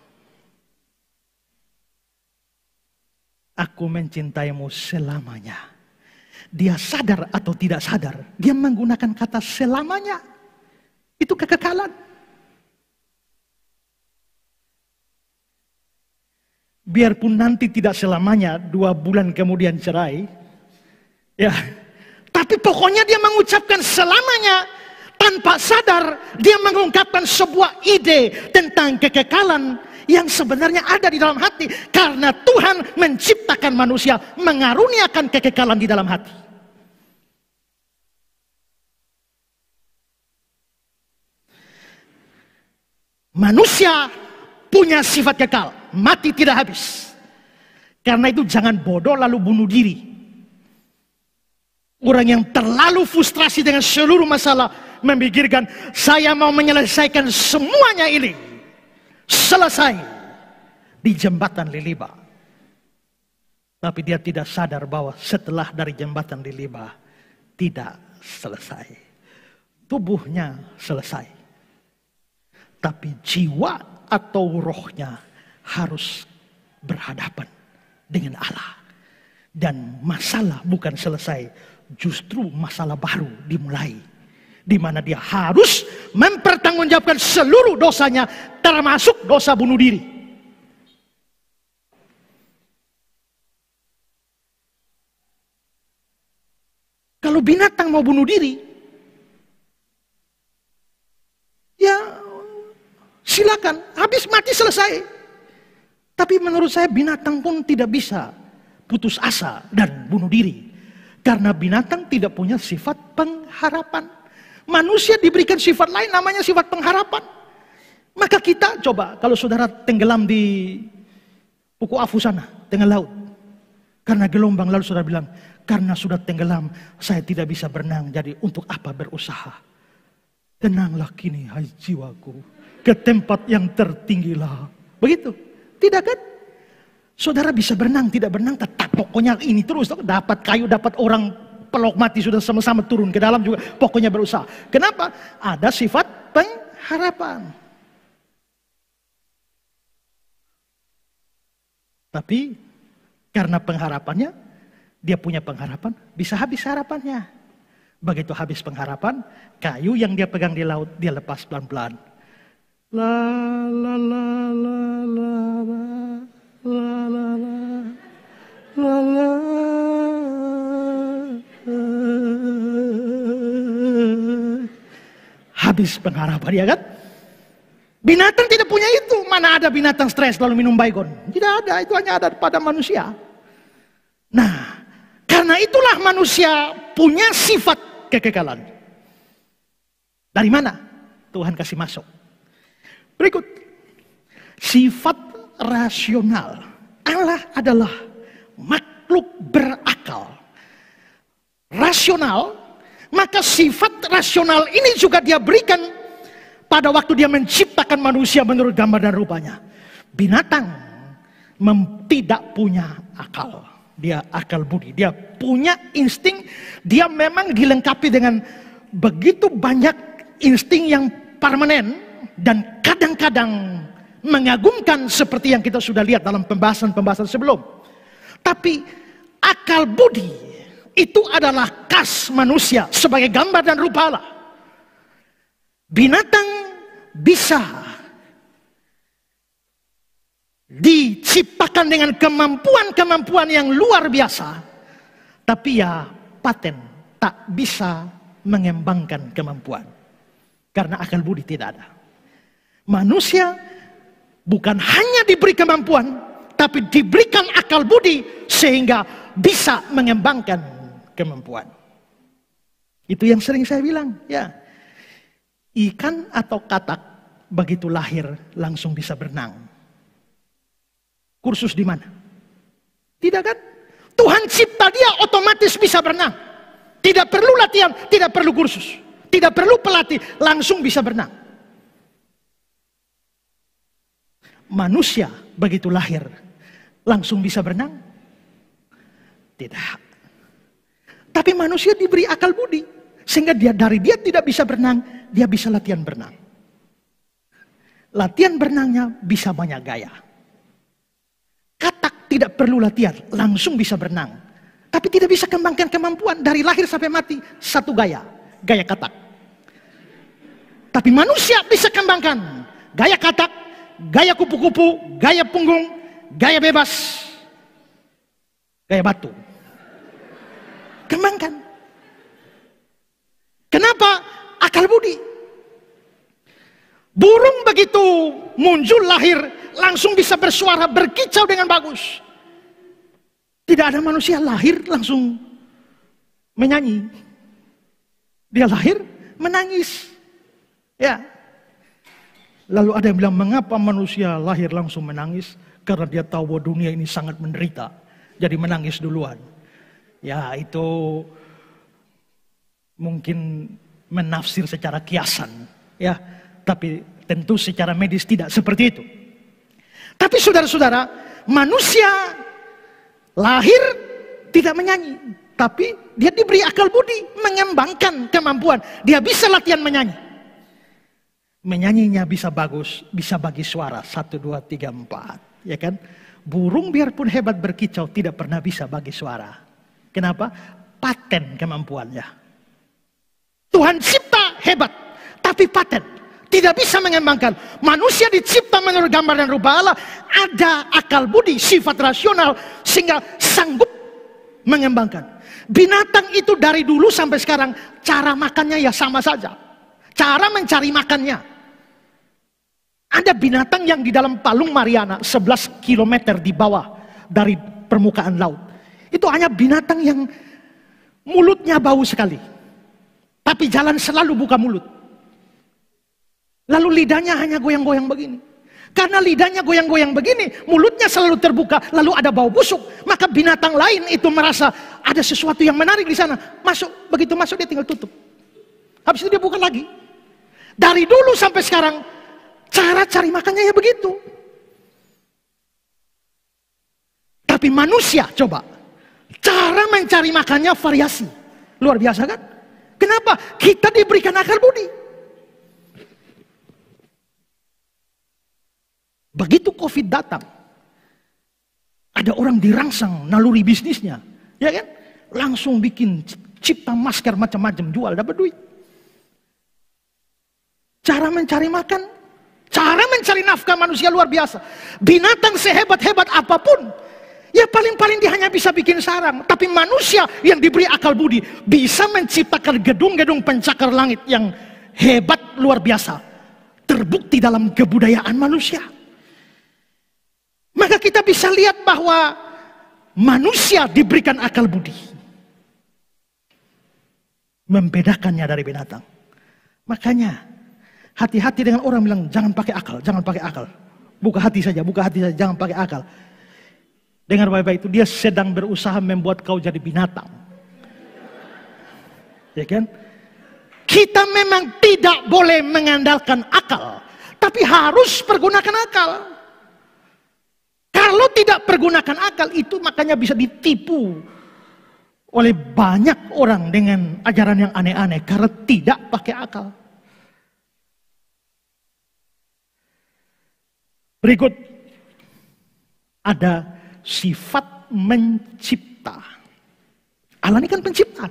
Aku mencintaimu selamanya. Dia sadar atau tidak sadar, dia menggunakan kata selamanya. Itu kekekalan. Biarpun nanti tidak selamanya, dua bulan kemudian cerai, ya, tapi pokoknya dia mengucapkan selamanya tanpa sadar dia mengungkapkan sebuah ide tentang kekekalan yang sebenarnya ada di dalam hati karena Tuhan menciptakan manusia mengaruniakan kekekalan di dalam hati. Manusia punya sifat kekal, mati tidak habis. Karena itu jangan bodoh lalu bunuh diri. Orang yang terlalu frustrasi dengan seluruh masalah memikirkan saya mau menyelesaikan semuanya ini. Selesai di jembatan Liliba. Tapi dia tidak sadar bahwa setelah dari jembatan Liliba tidak selesai. Tubuhnya selesai. Tapi jiwa atau rohnya harus berhadapan dengan Allah. Dan masalah bukan selesai, justru masalah baru dimulai di mana dia harus mempertanggungjawabkan seluruh dosanya termasuk dosa bunuh diri. Kalau binatang mau bunuh diri, ya silakan, habis mati selesai. Tapi menurut saya binatang pun tidak bisa putus asa dan bunuh diri. Karena binatang tidak punya sifat pengharapan. Manusia diberikan sifat lain namanya sifat pengharapan. Maka kita coba kalau saudara tenggelam di Puku Afu sana, tengah laut. Karena gelombang lalu saudara bilang, karena sudah tenggelam, saya tidak bisa berenang, jadi untuk apa berusaha? Tenanglah kini hai jiwaku, ke tempat yang tertinggilah. Begitu, tidak kan? Saudara bisa berenang, tidak berenang, tetap pokoknya ini terus. Dapat kayu, dapat orang pelok mati sudah sama-sama turun ke dalam juga. Pokoknya berusaha. Kenapa? Ada sifat pengharapan. Tapi karena pengharapannya, dia punya pengharapan, bisa habis harapannya. Begitu habis pengharapan, kayu yang dia pegang di laut, dia lepas pelan-pelan. La la la la la la la la la la la habis pengharapan ya kan? Binatang tidak punya itu. Mana ada binatang stres lalu minum baygon? Tidak ada, itu hanya ada pada manusia. Nah, karena itulah manusia punya sifat kekekalan. Dari mana? Tuhan kasih masuk. Berikut. Sifat rasional. Allah adalah makhluk berakal. Rasional maka sifat rasional ini juga dia berikan pada waktu dia menciptakan manusia menurut gambar dan rupanya. Binatang tidak punya akal. Dia akal budi, dia punya insting, dia memang dilengkapi dengan begitu banyak insting yang permanen dan kadang-kadang mengagumkan seperti yang kita sudah lihat dalam pembahasan-pembahasan sebelum. Tapi akal budi itu adalah khas manusia sebagai gambar dan rupa Allah. Binatang bisa diciptakan dengan kemampuan-kemampuan yang luar biasa, tapi ya paten tak bisa mengembangkan kemampuan karena akal budi tidak ada. Manusia bukan hanya diberi kemampuan, tapi diberikan akal budi sehingga bisa mengembangkan kemampuan. Itu yang sering saya bilang, ya. Ikan atau katak begitu lahir langsung bisa berenang. Kursus di mana? Tidak kan? Tuhan cipta dia otomatis bisa berenang. Tidak perlu latihan, tidak perlu kursus, tidak perlu pelatih, langsung bisa berenang. Manusia begitu lahir langsung bisa berenang? Tidak. Tapi manusia diberi akal budi. Sehingga dia dari dia tidak bisa berenang, dia bisa latihan berenang. Latihan berenangnya bisa banyak gaya. Katak tidak perlu latihan, langsung bisa berenang. Tapi tidak bisa kembangkan kemampuan dari lahir sampai mati, satu gaya, gaya katak. Tapi manusia bisa kembangkan gaya katak, gaya kupu-kupu, gaya punggung, gaya bebas, gaya batu. Kembangkan. Kenapa? Akal budi. Burung begitu muncul lahir langsung bisa bersuara berkicau dengan bagus. Tidak ada manusia lahir langsung menyanyi. Dia lahir menangis. Ya. Lalu ada yang bilang mengapa manusia lahir langsung menangis? Karena dia tahu bahwa dunia ini sangat menderita. Jadi menangis duluan. Ya itu mungkin menafsir secara kiasan ya, tapi tentu secara medis tidak seperti itu. Tapi saudara-saudara, manusia lahir tidak menyanyi, tapi dia diberi akal budi mengembangkan kemampuan. Dia bisa latihan menyanyi. Menyanyinya bisa bagus, bisa bagi suara satu dua tiga empat, ya kan? Burung biarpun hebat berkicau tidak pernah bisa bagi suara. Kenapa? Paten kemampuannya. Tuhan cipta hebat, tapi paten. Tidak bisa mengembangkan. Manusia dicipta menurut gambar dan rupa Allah. Ada akal budi, sifat rasional. Sehingga sanggup mengembangkan. Binatang itu dari dulu sampai sekarang. Cara makannya ya sama saja. Cara mencari makannya. Ada binatang yang di dalam palung Mariana 11 km di bawah dari permukaan laut. Itu hanya binatang yang mulutnya bau sekali. Tapi jalan selalu buka mulut. Lalu lidahnya hanya goyang-goyang begini. Karena lidahnya goyang-goyang begini, mulutnya selalu terbuka, lalu ada bau busuk. Maka binatang lain itu merasa ada sesuatu yang menarik di sana. Masuk, begitu masuk dia tinggal tutup. Habis itu dia buka lagi. Dari dulu sampai sekarang, cara cari makannya ya begitu. Tapi manusia, coba. Cara mencari makannya variasi. Luar biasa kan? Kenapa? Kita diberikan akal budi. Begitu COVID datang, ada orang dirangsang naluri bisnisnya, ya kan? Langsung bikin cipta masker macam-macam jual dapat duit. Cara mencari makan, cara mencari nafkah manusia luar biasa. Binatang sehebat-hebat apapun, Ya paling-paling dia hanya bisa bikin sarang. Tapi manusia yang diberi akal budi bisa menciptakan gedung-gedung pencakar langit yang hebat luar biasa. Terbukti dalam kebudayaan manusia. Maka kita bisa lihat bahwa manusia diberikan akal budi. Membedakannya dari binatang. Makanya hati-hati dengan orang bilang jangan pakai akal, jangan pakai akal. Buka hati saja, buka hati saja, jangan pakai akal. Dengar baik-baik itu, dia sedang berusaha membuat kau jadi binatang. Ya kan? Kita memang tidak boleh mengandalkan akal, tapi harus pergunakan akal. Kalau tidak pergunakan akal itu makanya bisa ditipu oleh banyak orang dengan ajaran yang aneh-aneh karena tidak pakai akal. Berikut ada sifat mencipta. Allah ini kan pencipta,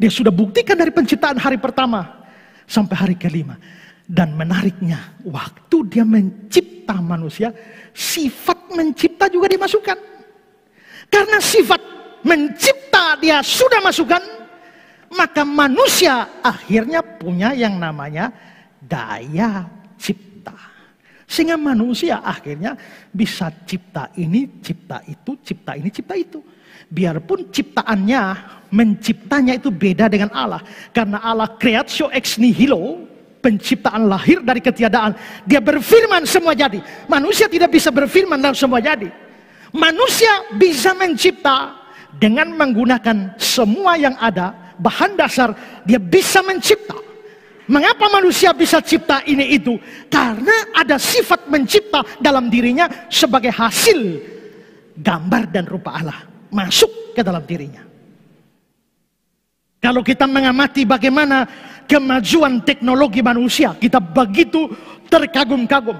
Dia sudah buktikan dari penciptaan hari pertama sampai hari kelima. Dan menariknya, waktu dia mencipta manusia, sifat mencipta juga dimasukkan. Karena sifat mencipta dia sudah masukkan, maka manusia akhirnya punya yang namanya daya cipta. Sehingga manusia akhirnya bisa cipta ini, cipta itu, cipta ini, cipta itu. Biarpun ciptaannya, menciptanya itu beda dengan Allah. Karena Allah creatio ex nihilo, penciptaan lahir dari ketiadaan. Dia berfirman semua jadi. Manusia tidak bisa berfirman dan semua jadi. Manusia bisa mencipta dengan menggunakan semua yang ada, bahan dasar, dia bisa mencipta. Mengapa manusia bisa cipta ini itu? Karena ada sifat mencipta dalam dirinya sebagai hasil gambar dan rupa Allah masuk ke dalam dirinya. Kalau kita mengamati bagaimana kemajuan teknologi manusia, kita begitu terkagum-kagum.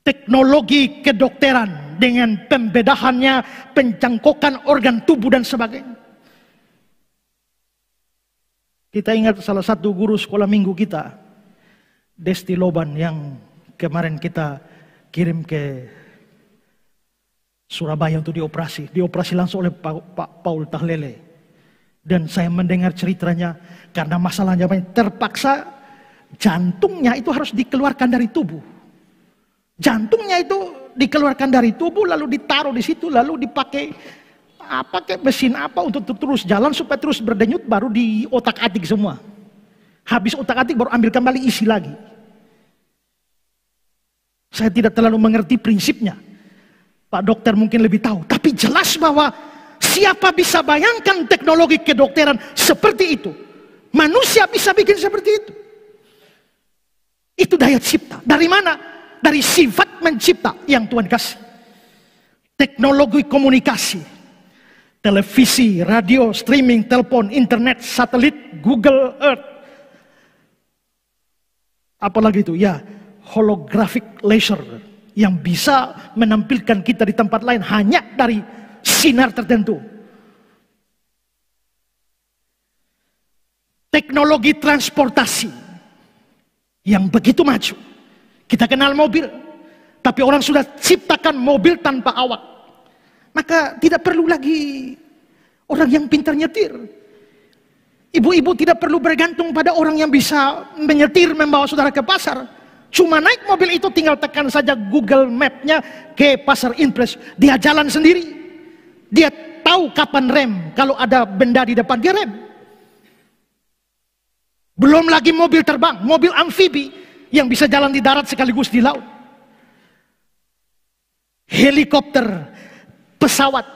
Teknologi kedokteran dengan pembedahannya, pencangkokan organ tubuh dan sebagainya. Kita ingat salah satu guru sekolah minggu kita, Desti Loban yang kemarin kita kirim ke Surabaya untuk dioperasi. Dioperasi langsung oleh Pak Paul Tahlele. Dan saya mendengar ceritanya karena masalahnya terpaksa jantungnya itu harus dikeluarkan dari tubuh. Jantungnya itu dikeluarkan dari tubuh lalu ditaruh di situ lalu dipakai apa kayak mesin apa untuk terus jalan supaya terus berdenyut baru di otak atik semua. Habis otak atik baru ambil kembali isi lagi. Saya tidak terlalu mengerti prinsipnya. Pak dokter mungkin lebih tahu. Tapi jelas bahwa siapa bisa bayangkan teknologi kedokteran seperti itu. Manusia bisa bikin seperti itu. Itu daya cipta. Dari mana? Dari sifat mencipta yang Tuhan kasih. Teknologi komunikasi, televisi, radio, streaming, telepon, internet, satelit, Google Earth. Apalagi itu, ya holographic laser yang bisa menampilkan kita di tempat lain hanya dari sinar tertentu. Teknologi transportasi yang begitu maju. Kita kenal mobil, tapi orang sudah ciptakan mobil tanpa awak. Maka tidak perlu lagi orang yang pintar nyetir. Ibu-ibu tidak perlu bergantung pada orang yang bisa menyetir membawa saudara ke pasar. Cuma naik mobil itu tinggal tekan saja Google Map-nya ke Pasar Impres. Dia jalan sendiri. Dia tahu kapan rem. Kalau ada benda di depan dia rem. Belum lagi mobil terbang, mobil amfibi yang bisa jalan di darat sekaligus di laut. Helikopter pesawat.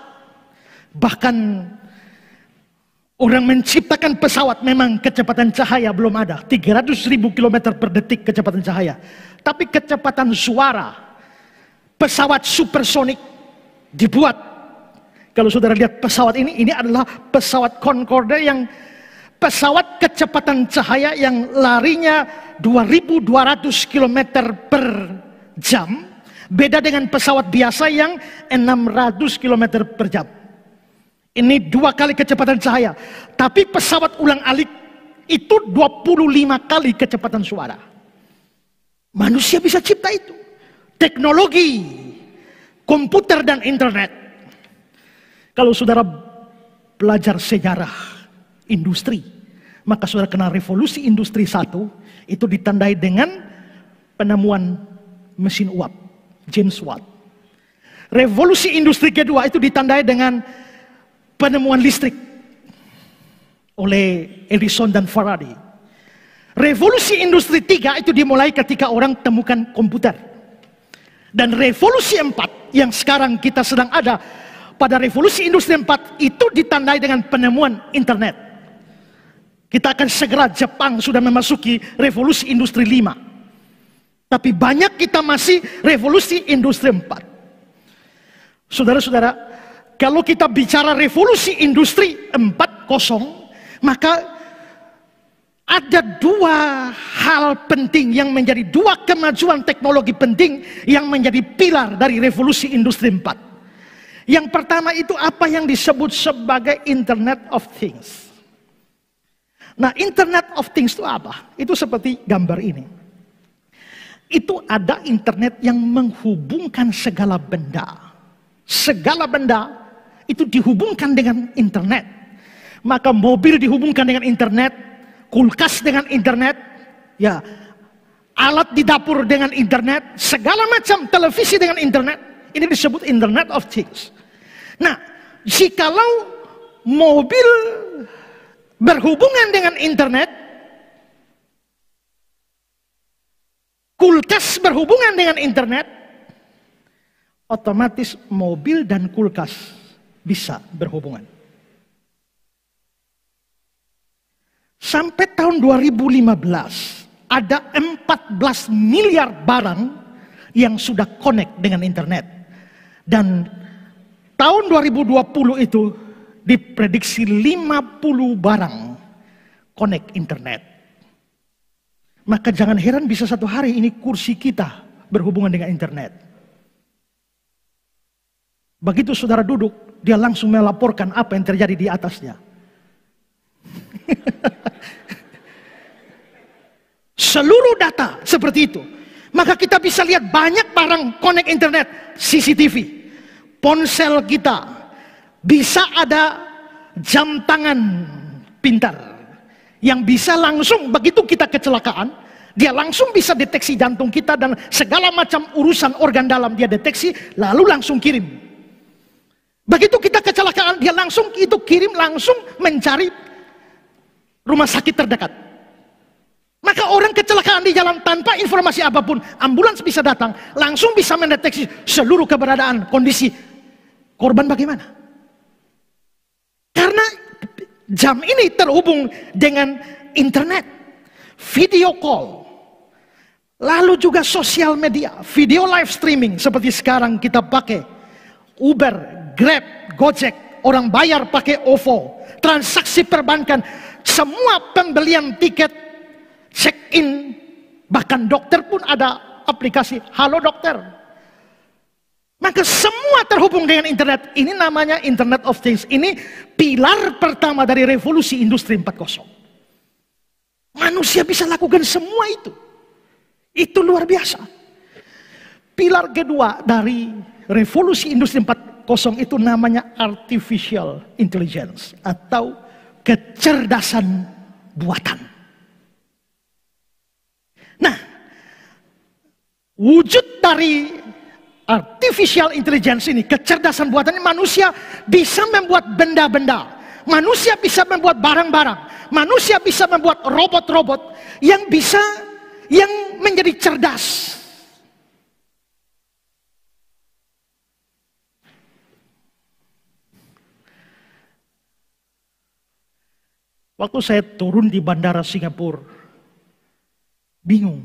Bahkan orang menciptakan pesawat memang kecepatan cahaya belum ada. 300 ribu kilometer per detik kecepatan cahaya. Tapi kecepatan suara pesawat supersonik dibuat. Kalau saudara lihat pesawat ini, ini adalah pesawat Concorde yang pesawat kecepatan cahaya yang larinya 2200 km per jam Beda dengan pesawat biasa yang 600 km per jam. Ini dua kali kecepatan cahaya. Tapi pesawat ulang alik itu 25 kali kecepatan suara. Manusia bisa cipta itu. Teknologi, komputer dan internet. Kalau saudara belajar sejarah industri, maka saudara kenal revolusi industri satu itu ditandai dengan penemuan mesin uap. James Watt. Revolusi industri kedua itu ditandai dengan penemuan listrik oleh Edison dan Faraday. Revolusi industri tiga itu dimulai ketika orang temukan komputer. Dan revolusi empat yang sekarang kita sedang ada pada revolusi industri empat itu ditandai dengan penemuan internet. Kita akan segera Jepang sudah memasuki revolusi industri lima. Tapi banyak kita masih revolusi industri 4. Saudara-saudara, kalau kita bicara revolusi industri 4.0, maka ada dua hal penting yang menjadi dua kemajuan teknologi penting yang menjadi pilar dari revolusi industri 4. Yang pertama itu apa yang disebut sebagai Internet of Things. Nah, Internet of Things itu apa? Itu seperti gambar ini itu ada internet yang menghubungkan segala benda. Segala benda itu dihubungkan dengan internet. Maka mobil dihubungkan dengan internet, kulkas dengan internet, ya, alat di dapur dengan internet, segala macam televisi dengan internet. Ini disebut internet of things. Nah, jikalau mobil berhubungan dengan internet, kulkas berhubungan dengan internet, otomatis mobil dan kulkas bisa berhubungan. Sampai tahun 2015, ada 14 miliar barang yang sudah connect dengan internet. Dan tahun 2020 itu diprediksi 50 barang connect internet. Maka jangan heran bisa satu hari ini kursi kita berhubungan dengan internet. Begitu saudara duduk, dia langsung melaporkan apa yang terjadi di atasnya. [laughs] Seluruh data seperti itu. Maka kita bisa lihat banyak barang connect internet, CCTV, ponsel kita, bisa ada jam tangan pintar yang bisa langsung begitu kita kecelakaan, dia langsung bisa deteksi jantung kita dan segala macam urusan organ dalam dia deteksi, lalu langsung kirim. Begitu kita kecelakaan, dia langsung itu kirim langsung mencari rumah sakit terdekat. Maka orang kecelakaan di jalan tanpa informasi apapun, ambulans bisa datang, langsung bisa mendeteksi seluruh keberadaan kondisi korban bagaimana. Karena Jam ini terhubung dengan internet, video call, lalu juga sosial media, video live streaming seperti sekarang kita pakai Uber, Grab, Gojek, orang bayar pakai OVO, transaksi perbankan, semua pembelian tiket, check-in, bahkan dokter pun ada aplikasi Halo Dokter. Maka semua terhubung dengan internet. Ini namanya Internet of Things. Ini pilar pertama dari revolusi industri 4.0. Manusia bisa lakukan semua itu. Itu luar biasa. Pilar kedua dari revolusi industri 4.0 itu namanya artificial intelligence atau kecerdasan buatan. Nah, wujud dari artificial intelligence ini, kecerdasan buatan ini manusia bisa membuat benda-benda. Manusia bisa membuat barang-barang. Manusia bisa membuat robot-robot yang bisa yang menjadi cerdas. Waktu saya turun di bandara Singapura, bingung,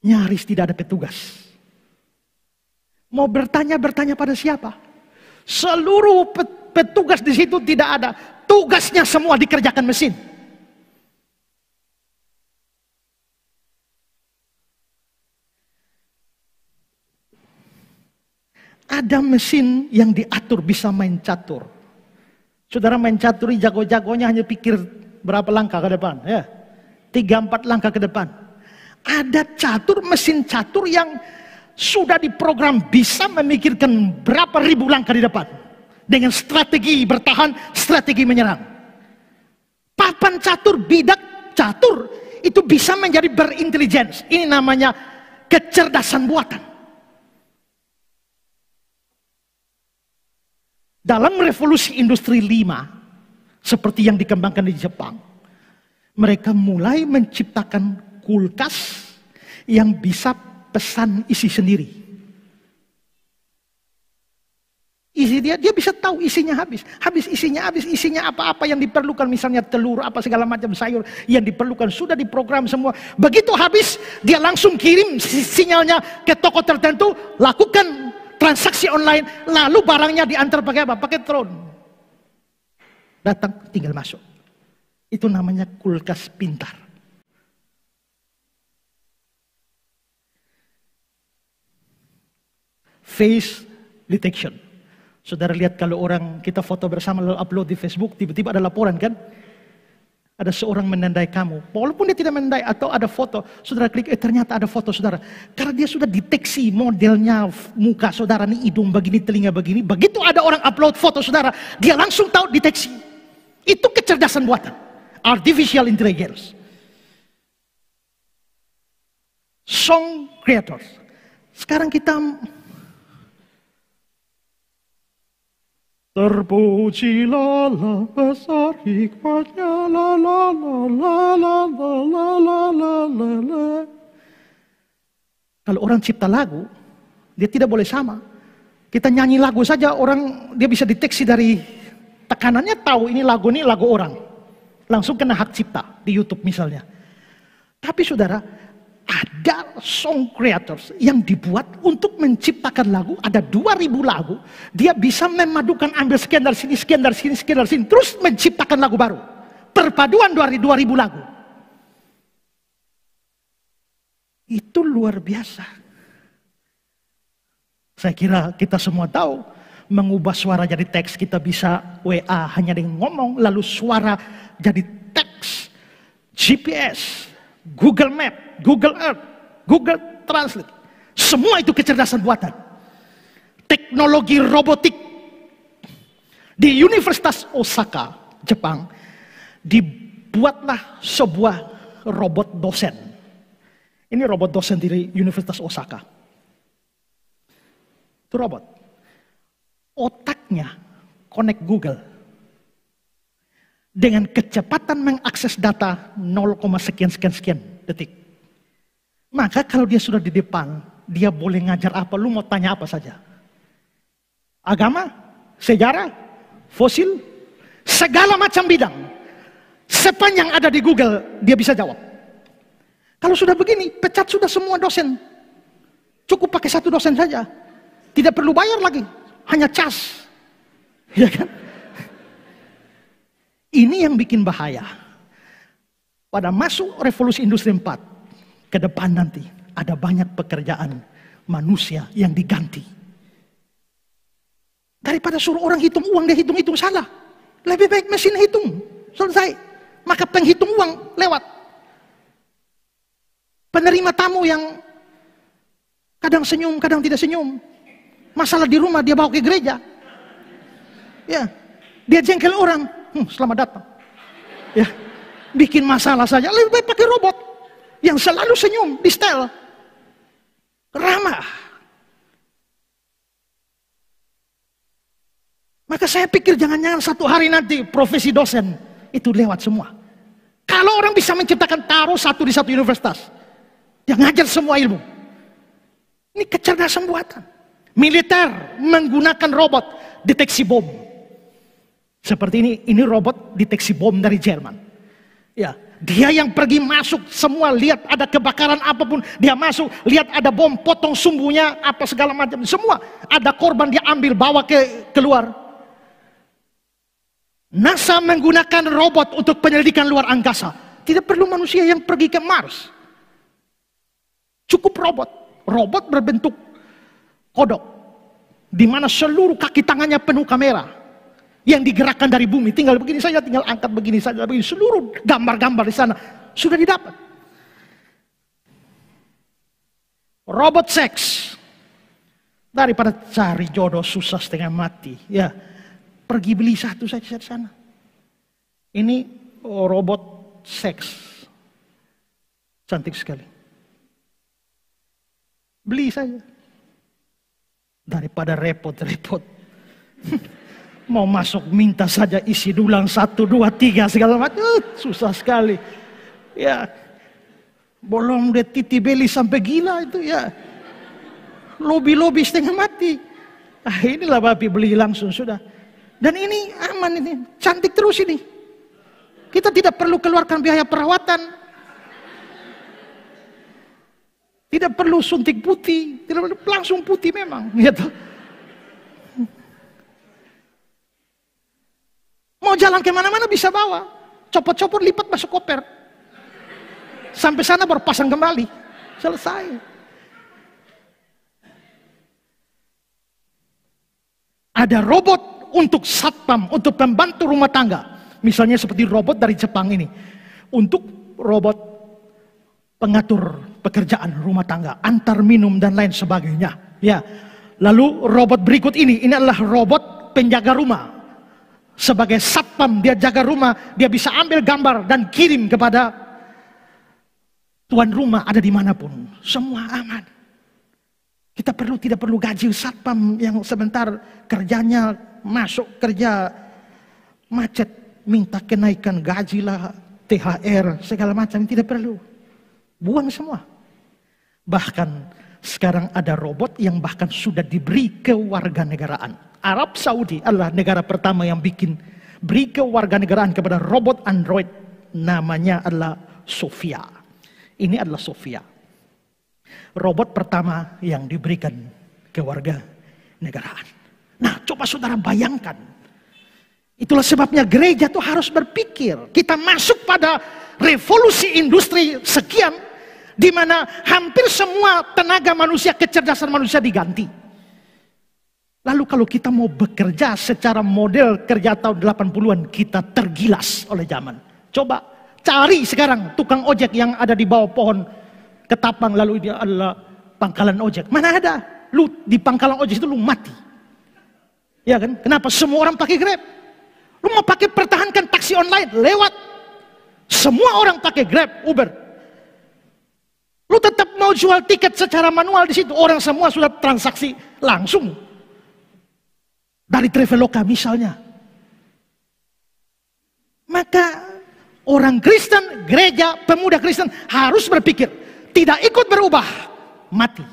nyaris tidak ada petugas. Mau bertanya-bertanya pada siapa? Seluruh petugas di situ tidak ada. Tugasnya semua dikerjakan mesin. Ada mesin yang diatur bisa main catur. Saudara main catur, jago-jagonya hanya pikir berapa langkah ke depan. Ya. Tiga empat langkah ke depan. Ada catur, mesin catur yang sudah diprogram bisa memikirkan berapa ribu langkah di depan dengan strategi bertahan, strategi menyerang. Papan catur, bidak catur itu bisa menjadi berintelligence. Ini namanya kecerdasan buatan. Dalam revolusi industri 5 seperti yang dikembangkan di Jepang, mereka mulai menciptakan kulkas yang bisa pesan isi sendiri. Isi dia, dia bisa tahu isinya habis. Habis isinya habis, isinya apa-apa yang diperlukan. Misalnya telur, apa segala macam sayur yang diperlukan. Sudah diprogram semua. Begitu habis, dia langsung kirim sinyalnya ke toko tertentu. Lakukan transaksi online. Lalu barangnya diantar pakai apa? Pakai drone. Datang, tinggal masuk. Itu namanya kulkas pintar. face detection. Saudara lihat kalau orang kita foto bersama lalu upload di Facebook, tiba-tiba ada laporan kan? Ada seorang menandai kamu. Walaupun dia tidak menandai atau ada foto, saudara klik, eh ternyata ada foto saudara. Karena dia sudah deteksi modelnya muka saudara nih, hidung begini, telinga begini. Begitu ada orang upload foto saudara, dia langsung tahu deteksi. Itu kecerdasan buatan. Artificial intelligence. Song creators. Sekarang kita Terpujilah besar hikmatnya la la la la la la la la la la. Kalau orang cipta lagu, dia tidak boleh sama. Kita nyanyi lagu saja orang dia bisa deteksi dari tekanannya tahu ini lagu ini lagu orang. Langsung kena hak cipta di YouTube misalnya. Tapi saudara, God song creators yang dibuat untuk menciptakan lagu, ada 2000 lagu, dia bisa memadukan ambil sekian dari sini, sekian dari sini, sekian dari sini, terus menciptakan lagu baru. Perpaduan dari 2000 lagu. Itu luar biasa. Saya kira kita semua tahu mengubah suara jadi teks kita bisa WA hanya dengan ngomong lalu suara jadi teks GPS Google Map, Google Earth Google Translate. Semua itu kecerdasan buatan. Teknologi robotik. Di Universitas Osaka, Jepang, dibuatlah sebuah robot dosen. Ini robot dosen dari Universitas Osaka. Itu robot. Otaknya connect Google. Dengan kecepatan mengakses data 0, sekian sekian sekian detik maka kalau dia sudah di depan, dia boleh ngajar apa, lu mau tanya apa saja. Agama, sejarah, fosil, segala macam bidang. Sepanjang ada di Google, dia bisa jawab. Kalau sudah begini, pecat sudah semua dosen. Cukup pakai satu dosen saja. Tidak perlu bayar lagi, hanya cas. [laughs] Ya kan? Ini yang bikin bahaya. Pada masuk revolusi industri 4, ke depan nanti ada banyak pekerjaan manusia yang diganti. Daripada suruh orang hitung uang, dia hitung-hitung salah. Lebih baik mesin hitung, selesai. Maka penghitung uang lewat. Penerima tamu yang kadang senyum, kadang tidak senyum. Masalah di rumah dia bawa ke gereja. Ya, dia jengkel orang, hmm, selamat datang. Ya, bikin masalah saja. Lebih baik pakai robot yang selalu senyum di stel. Ramah. Maka saya pikir jangan-jangan satu hari nanti profesi dosen itu lewat semua. Kalau orang bisa menciptakan taruh satu di satu universitas. Dia ngajar semua ilmu. Ini kecerdasan buatan. Militer menggunakan robot deteksi bom. Seperti ini, ini robot deteksi bom dari Jerman. Ya, dia yang pergi masuk semua lihat ada kebakaran apapun dia masuk lihat ada bom potong sumbunya apa segala macam semua ada korban dia ambil bawa ke keluar. NASA menggunakan robot untuk penyelidikan luar angkasa. Tidak perlu manusia yang pergi ke Mars. Cukup robot. Robot berbentuk kodok. Di mana seluruh kaki tangannya penuh kamera yang digerakkan dari bumi. Tinggal begini saja, tinggal angkat begini saja, begini. Seluruh gambar-gambar di sana sudah didapat. Robot seks. Daripada cari jodoh susah setengah mati. Ya, pergi beli satu saja di sana. Ini robot seks. Cantik sekali. Beli saja. Daripada repot-repot. [laughs] Mau masuk minta saja isi dulang satu, dua, tiga segala macam. Uh, susah sekali. Ya. Bolong dia titi beli sampai gila itu ya. Lobi-lobi setengah mati. Ah, inilah babi beli langsung sudah. Dan ini aman ini, cantik terus ini. Kita tidak perlu keluarkan biaya perawatan. Tidak perlu suntik putih, tidak perlu langsung putih memang, gitu. Mau jalan kemana-mana bisa bawa. Copot-copot lipat masuk koper. Sampai sana baru pasang kembali. Selesai. Ada robot untuk satpam, untuk pembantu rumah tangga. Misalnya seperti robot dari Jepang ini. Untuk robot pengatur pekerjaan rumah tangga, antar minum dan lain sebagainya. Ya. Lalu robot berikut ini, ini adalah robot penjaga rumah sebagai satpam dia jaga rumah, dia bisa ambil gambar dan kirim kepada tuan rumah ada dimanapun. Semua aman. Kita perlu tidak perlu gaji satpam yang sebentar kerjanya masuk kerja macet minta kenaikan gaji lah, THR segala macam tidak perlu. Buang semua. Bahkan sekarang ada robot yang bahkan sudah diberi kewarganegaraan. Arab Saudi adalah negara pertama yang bikin beri kewarganegaraan kepada robot android. Namanya adalah Sofia. Ini adalah Sofia. Robot pertama yang diberikan negaraan Nah, coba saudara bayangkan. Itulah sebabnya gereja itu harus berpikir. Kita masuk pada revolusi industri sekian di mana hampir semua tenaga manusia, kecerdasan manusia diganti. Lalu kalau kita mau bekerja secara model kerja tahun 80-an, kita tergilas oleh zaman. Coba cari sekarang tukang ojek yang ada di bawah pohon ketapang lalu dia adalah pangkalan ojek. Mana ada? Lu di pangkalan ojek itu lu mati. Ya kan? Kenapa semua orang pakai Grab? Lu mau pakai pertahankan taksi online lewat. Semua orang pakai Grab, Uber. Lu tetap mau jual tiket secara manual di situ. Orang semua sudah transaksi langsung. Dari Traveloka misalnya. Maka orang Kristen, gereja, pemuda Kristen harus berpikir. Tidak ikut berubah, mati.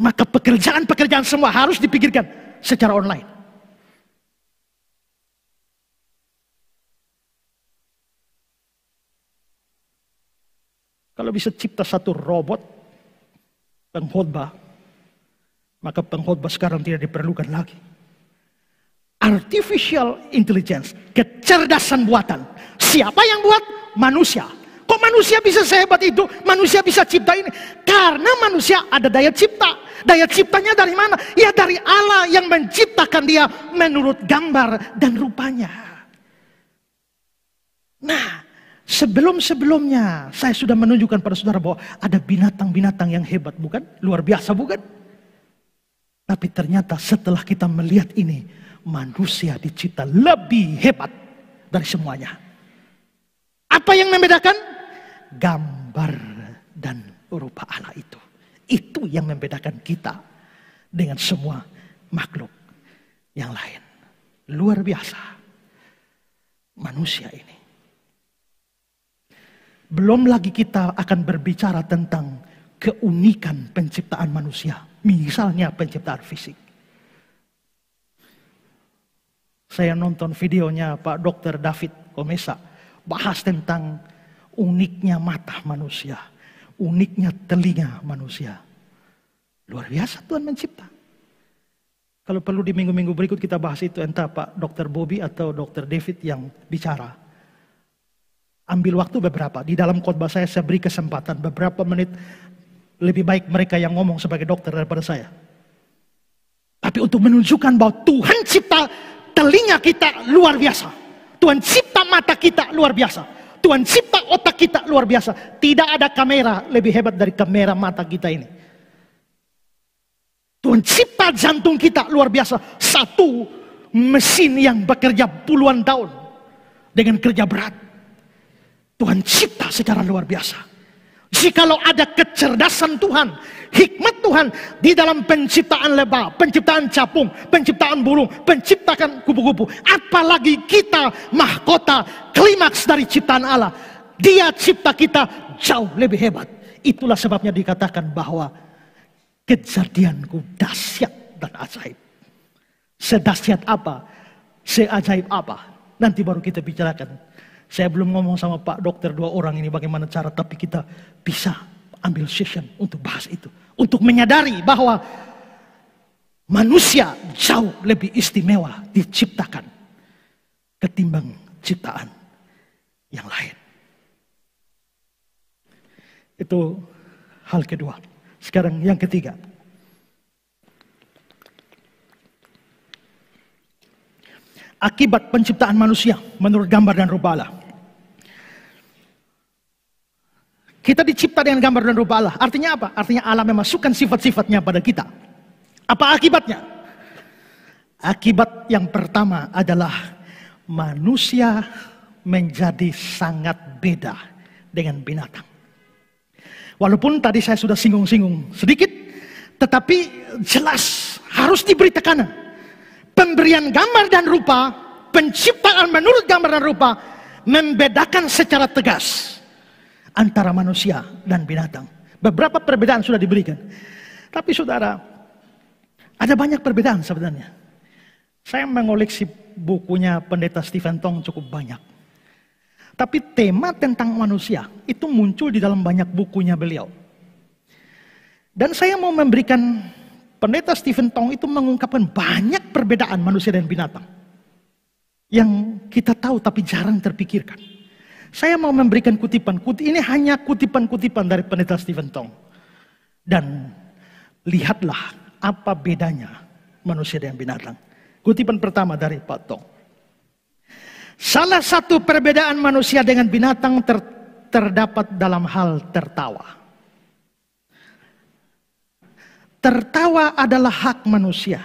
Maka pekerjaan-pekerjaan semua harus dipikirkan secara online. Kalau bisa cipta satu robot pengkhotbah, maka pengkhotbah sekarang tidak diperlukan lagi. Artificial intelligence, kecerdasan buatan. Siapa yang buat? Manusia. Kok manusia bisa sehebat itu? Manusia bisa cipta ini? Karena manusia ada daya cipta. Daya ciptanya dari mana? Ya dari Allah yang menciptakan dia menurut gambar dan rupanya. Nah, Sebelum-sebelumnya saya sudah menunjukkan pada saudara bahwa ada binatang-binatang yang hebat bukan? Luar biasa bukan? Tapi ternyata setelah kita melihat ini, manusia dicipta lebih hebat dari semuanya. Apa yang membedakan? Gambar dan rupa Allah itu. Itu yang membedakan kita dengan semua makhluk yang lain. Luar biasa manusia ini. Belum lagi kita akan berbicara tentang keunikan penciptaan manusia. Misalnya penciptaan fisik. Saya nonton videonya Pak Dr. David Komesa. Bahas tentang uniknya mata manusia. Uniknya telinga manusia. Luar biasa Tuhan mencipta. Kalau perlu di minggu-minggu berikut kita bahas itu entah Pak Dr. Bobby atau Dr. David yang bicara ambil waktu beberapa. Di dalam khotbah saya saya beri kesempatan beberapa menit lebih baik mereka yang ngomong sebagai dokter daripada saya. Tapi untuk menunjukkan bahwa Tuhan cipta telinga kita luar biasa. Tuhan cipta mata kita luar biasa. Tuhan cipta otak kita luar biasa. Tidak ada kamera lebih hebat dari kamera mata kita ini. Tuhan cipta jantung kita luar biasa. Satu mesin yang bekerja puluhan tahun dengan kerja berat. Tuhan cipta secara luar biasa. Jikalau ada kecerdasan Tuhan, hikmat Tuhan di dalam penciptaan lebah, penciptaan capung, penciptaan burung, penciptakan kupu-kupu. Apalagi kita mahkota klimaks dari ciptaan Allah. Dia cipta kita jauh lebih hebat. Itulah sebabnya dikatakan bahwa kejadianku dahsyat dan ajaib. Sedahsyat apa? Seajaib apa? Nanti baru kita bicarakan. Saya belum ngomong sama Pak dokter dua orang ini bagaimana cara, tapi kita bisa ambil session untuk bahas itu. Untuk menyadari bahwa manusia jauh lebih istimewa diciptakan ketimbang ciptaan yang lain. Itu hal kedua. Sekarang yang ketiga. Akibat penciptaan manusia menurut gambar dan rupa Allah. Kita dicipta dengan gambar dan rupa Allah. Artinya apa? Artinya Allah memasukkan sifat-sifatnya pada kita. Apa akibatnya? Akibat yang pertama adalah manusia menjadi sangat beda dengan binatang. Walaupun tadi saya sudah singgung-singgung sedikit, tetapi jelas harus diberi tekanan. Pemberian gambar dan rupa, penciptaan menurut gambar dan rupa, membedakan secara tegas antara manusia dan binatang. Beberapa perbedaan sudah diberikan. Tapi saudara, ada banyak perbedaan sebenarnya. Saya mengoleksi bukunya pendeta Stephen Tong cukup banyak. Tapi tema tentang manusia itu muncul di dalam banyak bukunya beliau. Dan saya mau memberikan pendeta Stephen Tong itu mengungkapkan banyak perbedaan manusia dan binatang. Yang kita tahu tapi jarang terpikirkan. Saya mau memberikan kutipan. ini hanya kutipan-kutipan dari pendeta Stephen Tong. Dan lihatlah apa bedanya manusia dengan binatang. Kutipan pertama dari Pak Tong. Salah satu perbedaan manusia dengan binatang ter, terdapat dalam hal tertawa. Tertawa adalah hak manusia.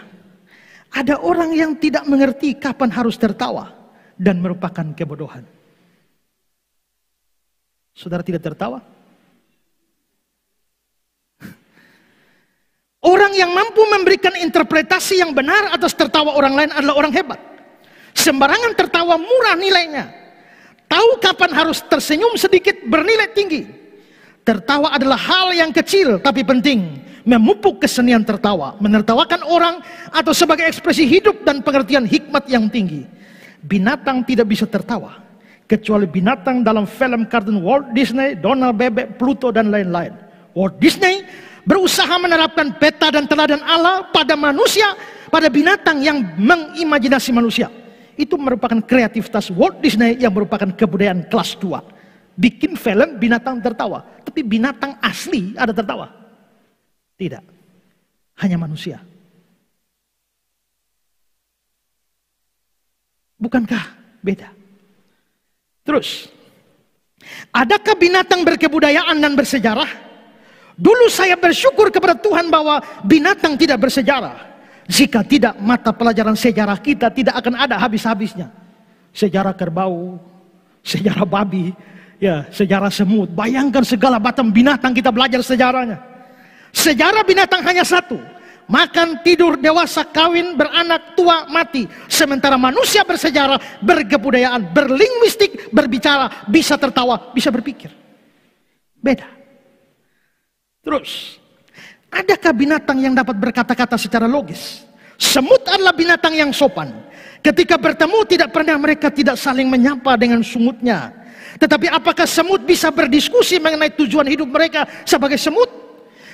Ada orang yang tidak mengerti kapan harus tertawa dan merupakan kebodohan. Saudara tidak tertawa? [laughs] Orang yang mampu memberikan interpretasi yang benar atas tertawa orang lain adalah orang hebat. Sembarangan tertawa murah nilainya. Tahu kapan harus tersenyum sedikit bernilai tinggi. Tertawa adalah hal yang kecil tapi penting. Memupuk kesenian tertawa, menertawakan orang atau sebagai ekspresi hidup dan pengertian hikmat yang tinggi. Binatang tidak bisa tertawa kecuali binatang dalam film kartun Walt Disney, Donald Bebek, Pluto dan lain-lain. Walt Disney berusaha menerapkan peta dan teladan Allah pada manusia, pada binatang yang mengimajinasi manusia. Itu merupakan kreativitas Walt Disney yang merupakan kebudayaan kelas 2. Bikin film binatang tertawa, tapi binatang asli ada tertawa. Tidak. Hanya manusia. Bukankah beda? Terus, adakah binatang berkebudayaan dan bersejarah? Dulu saya bersyukur kepada Tuhan bahwa binatang tidak bersejarah. Jika tidak, mata pelajaran sejarah kita tidak akan ada habis-habisnya. Sejarah kerbau, sejarah babi, ya, sejarah semut. Bayangkan segala batang binatang kita belajar sejarahnya. Sejarah binatang hanya satu, makan, tidur, dewasa, kawin, beranak, tua, mati. Sementara manusia bersejarah, berkebudayaan, berlinguistik, berbicara, bisa tertawa, bisa berpikir. Beda. Terus, adakah binatang yang dapat berkata-kata secara logis? Semut adalah binatang yang sopan. Ketika bertemu tidak pernah mereka tidak saling menyapa dengan sungutnya. Tetapi apakah semut bisa berdiskusi mengenai tujuan hidup mereka sebagai semut?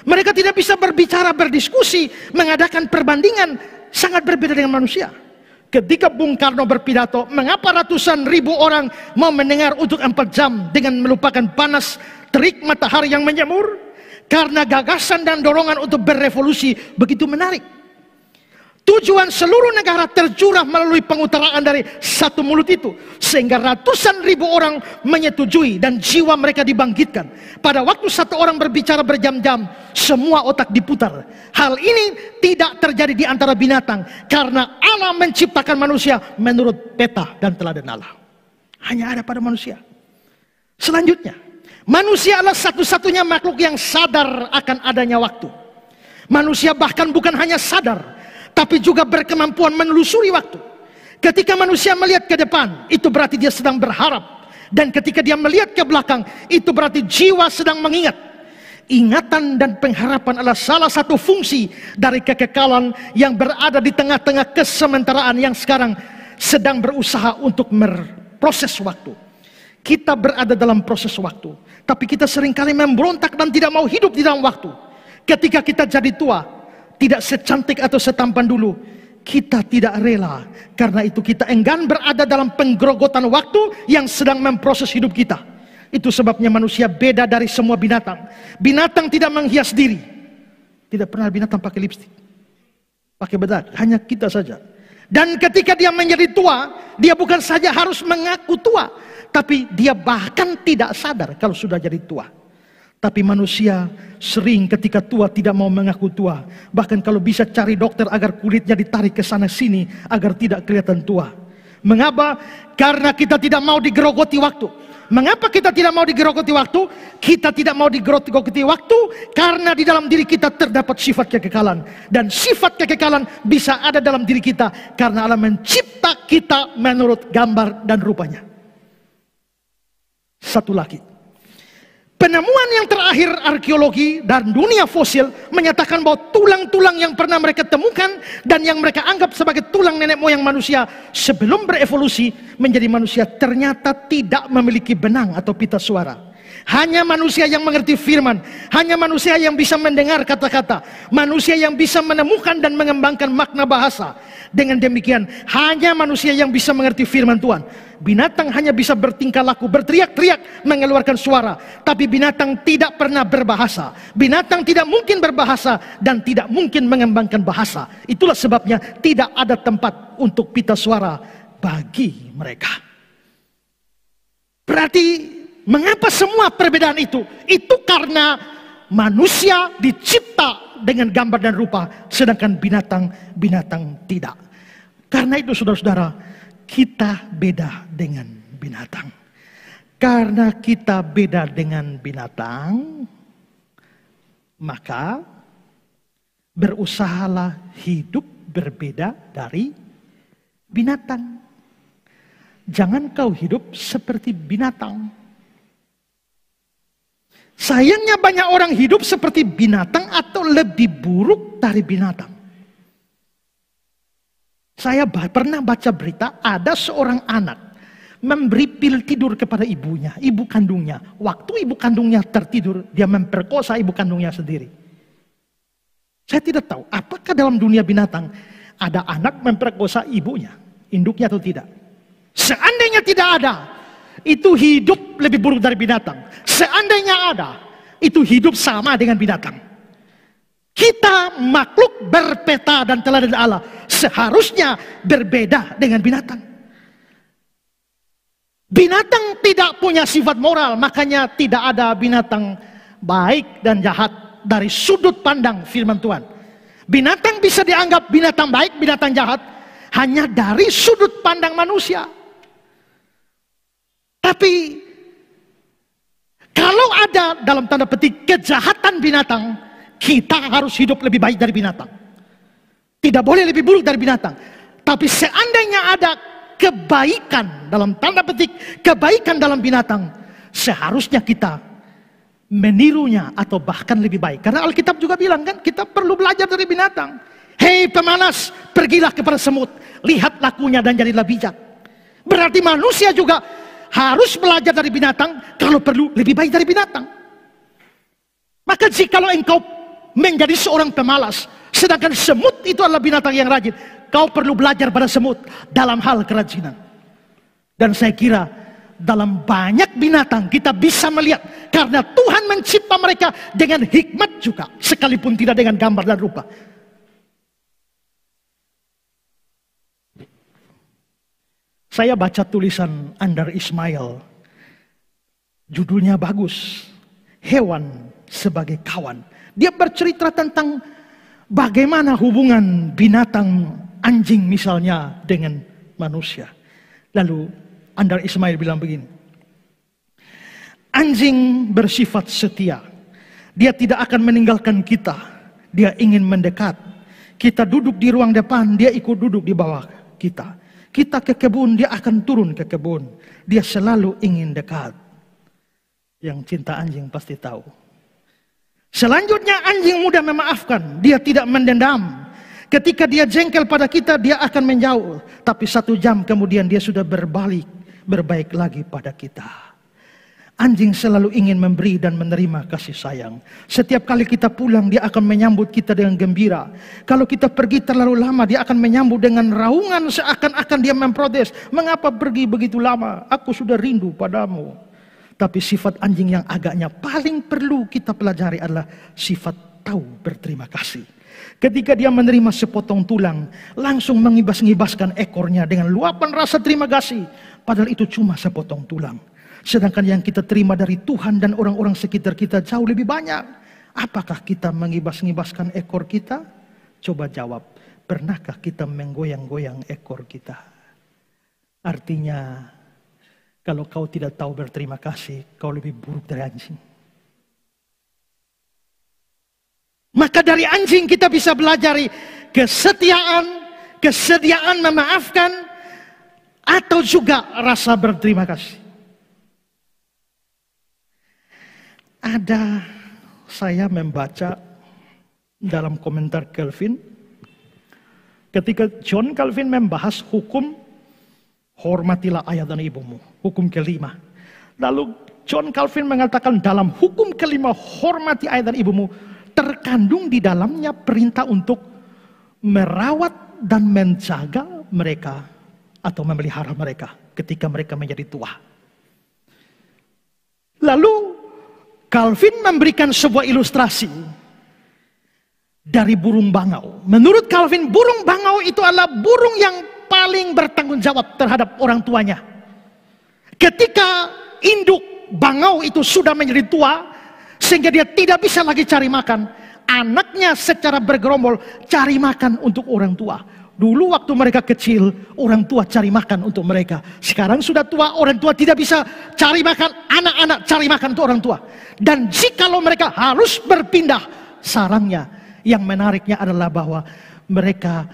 Mereka tidak bisa berbicara, berdiskusi, mengadakan perbandingan sangat berbeda dengan manusia. Ketika Bung Karno berpidato, mengapa ratusan ribu orang mau mendengar untuk empat jam dengan melupakan panas terik matahari yang menyemur? Karena gagasan dan dorongan untuk berevolusi begitu menarik. Tujuan seluruh negara tercurah melalui pengutaraan dari satu mulut itu. Sehingga ratusan ribu orang menyetujui dan jiwa mereka dibangkitkan. Pada waktu satu orang berbicara berjam-jam, semua otak diputar. Hal ini tidak terjadi di antara binatang. Karena Allah menciptakan manusia menurut peta dan teladan Allah. Hanya ada pada manusia. Selanjutnya, manusia adalah satu-satunya makhluk yang sadar akan adanya waktu. Manusia bahkan bukan hanya sadar, tapi juga berkemampuan menelusuri waktu. Ketika manusia melihat ke depan, itu berarti dia sedang berharap. Dan ketika dia melihat ke belakang, itu berarti jiwa sedang mengingat. Ingatan dan pengharapan adalah salah satu fungsi dari kekekalan yang berada di tengah-tengah kesementaraan yang sekarang sedang berusaha untuk merproses waktu. Kita berada dalam proses waktu, tapi kita seringkali memberontak dan tidak mau hidup di dalam waktu. Ketika kita jadi tua, tidak secantik atau setampan dulu. Kita tidak rela. Karena itu kita enggan berada dalam penggerogotan waktu yang sedang memproses hidup kita. Itu sebabnya manusia beda dari semua binatang. Binatang tidak menghias diri. Tidak pernah binatang pakai lipstik. Pakai bedak. Hanya kita saja. Dan ketika dia menjadi tua, dia bukan saja harus mengaku tua, tapi dia bahkan tidak sadar kalau sudah jadi tua. Tapi manusia sering ketika tua tidak mau mengaku tua. Bahkan kalau bisa cari dokter agar kulitnya ditarik ke sana sini agar tidak kelihatan tua. Mengapa? Karena kita tidak mau digerogoti waktu. Mengapa kita tidak mau digerogoti waktu? Kita tidak mau digerogoti waktu karena di dalam diri kita terdapat sifat kekekalan. Dan sifat kekekalan bisa ada dalam diri kita karena Allah mencipta kita menurut gambar dan rupanya. Satu lagi. Penemuan yang terakhir arkeologi dan dunia fosil menyatakan bahwa tulang-tulang yang pernah mereka temukan dan yang mereka anggap sebagai tulang nenek moyang manusia sebelum berevolusi menjadi manusia ternyata tidak memiliki benang atau pita suara. Hanya manusia yang mengerti firman, hanya manusia yang bisa mendengar kata-kata, manusia yang bisa menemukan dan mengembangkan makna bahasa. Dengan demikian, hanya manusia yang bisa mengerti firman Tuhan. Binatang hanya bisa bertingkah laku, berteriak-teriak, mengeluarkan suara, tapi binatang tidak pernah berbahasa. Binatang tidak mungkin berbahasa dan tidak mungkin mengembangkan bahasa. Itulah sebabnya tidak ada tempat untuk pita suara bagi mereka. Berarti Mengapa semua perbedaan itu? Itu karena manusia dicipta dengan gambar dan rupa, sedangkan binatang-binatang tidak. Karena itu saudara-saudara, kita beda dengan binatang. Karena kita beda dengan binatang, maka berusahalah hidup berbeda dari binatang. Jangan kau hidup seperti binatang. Sayangnya banyak orang hidup seperti binatang atau lebih buruk dari binatang. Saya pernah baca berita ada seorang anak memberi pil tidur kepada ibunya, ibu kandungnya. Waktu ibu kandungnya tertidur, dia memperkosa ibu kandungnya sendiri. Saya tidak tahu apakah dalam dunia binatang ada anak memperkosa ibunya, induknya atau tidak. Seandainya tidak ada, itu hidup lebih buruk dari binatang. Seandainya ada, itu hidup sama dengan binatang. Kita makhluk berpeta dan teladan Allah seharusnya berbeda dengan binatang. Binatang tidak punya sifat moral, makanya tidak ada binatang baik dan jahat dari sudut pandang firman Tuhan. Binatang bisa dianggap binatang baik, binatang jahat hanya dari sudut pandang manusia. Tapi kalau ada dalam tanda petik kejahatan binatang, kita harus hidup lebih baik dari binatang. Tidak boleh lebih buruk dari binatang. Tapi seandainya ada kebaikan dalam tanda petik, kebaikan dalam binatang, seharusnya kita menirunya atau bahkan lebih baik. Karena Alkitab juga bilang kan, kita perlu belajar dari binatang. Hei pemanas, pergilah kepada semut, lihat lakunya dan jadilah bijak. Berarti manusia juga harus belajar dari binatang, kalau perlu lebih baik dari binatang. Maka jikalau engkau menjadi seorang pemalas, sedangkan semut itu adalah binatang yang rajin, kau perlu belajar pada semut dalam hal kerajinan. Dan saya kira dalam banyak binatang kita bisa melihat karena Tuhan mencipta mereka dengan hikmat juga, sekalipun tidak dengan gambar dan rupa. Saya baca tulisan Andar Ismail. Judulnya bagus. Hewan sebagai kawan. Dia bercerita tentang bagaimana hubungan binatang anjing misalnya dengan manusia. Lalu Andar Ismail bilang begini. Anjing bersifat setia. Dia tidak akan meninggalkan kita. Dia ingin mendekat. Kita duduk di ruang depan, dia ikut duduk di bawah kita. Kita ke kebun, dia akan turun ke kebun. Dia selalu ingin dekat. Yang cinta anjing pasti tahu. Selanjutnya anjing muda memaafkan. Dia tidak mendendam. Ketika dia jengkel pada kita, dia akan menjauh. Tapi satu jam kemudian dia sudah berbalik, berbaik lagi pada kita. Anjing selalu ingin memberi dan menerima kasih sayang. Setiap kali kita pulang, dia akan menyambut kita dengan gembira. Kalau kita pergi terlalu lama, dia akan menyambut dengan raungan seakan-akan dia memprotes. Mengapa pergi begitu lama? Aku sudah rindu padamu. Tapi sifat anjing yang agaknya paling perlu kita pelajari adalah sifat tahu berterima kasih. Ketika dia menerima sepotong tulang, langsung mengibas-ngibaskan ekornya dengan luapan rasa terima kasih. Padahal itu cuma sepotong tulang. Sedangkan yang kita terima dari Tuhan dan orang-orang sekitar kita jauh lebih banyak. Apakah kita mengibas-ngibaskan ekor kita? Coba jawab. Pernahkah kita menggoyang-goyang ekor kita? Artinya, kalau kau tidak tahu berterima kasih, kau lebih buruk dari anjing. Maka dari anjing kita bisa belajar kesetiaan, kesediaan memaafkan, atau juga rasa berterima kasih. Ada saya membaca dalam komentar Calvin, ketika John Calvin membahas hukum hormatilah ayah dan ibumu, hukum kelima. Lalu John Calvin mengatakan dalam hukum kelima hormati ayah dan ibumu terkandung di dalamnya perintah untuk merawat dan menjaga mereka atau memelihara mereka ketika mereka menjadi tua. Lalu Calvin memberikan sebuah ilustrasi dari burung bangau. Menurut Calvin, burung bangau itu adalah burung yang paling bertanggung jawab terhadap orang tuanya. Ketika induk bangau itu sudah menjadi tua, sehingga dia tidak bisa lagi cari makan, anaknya secara bergerombol cari makan untuk orang tua. Dulu waktu mereka kecil, orang tua cari makan untuk mereka. Sekarang sudah tua, orang tua tidak bisa cari makan. Anak-anak cari makan untuk orang tua. Dan jikalau mereka harus berpindah, sarangnya yang menariknya adalah bahwa mereka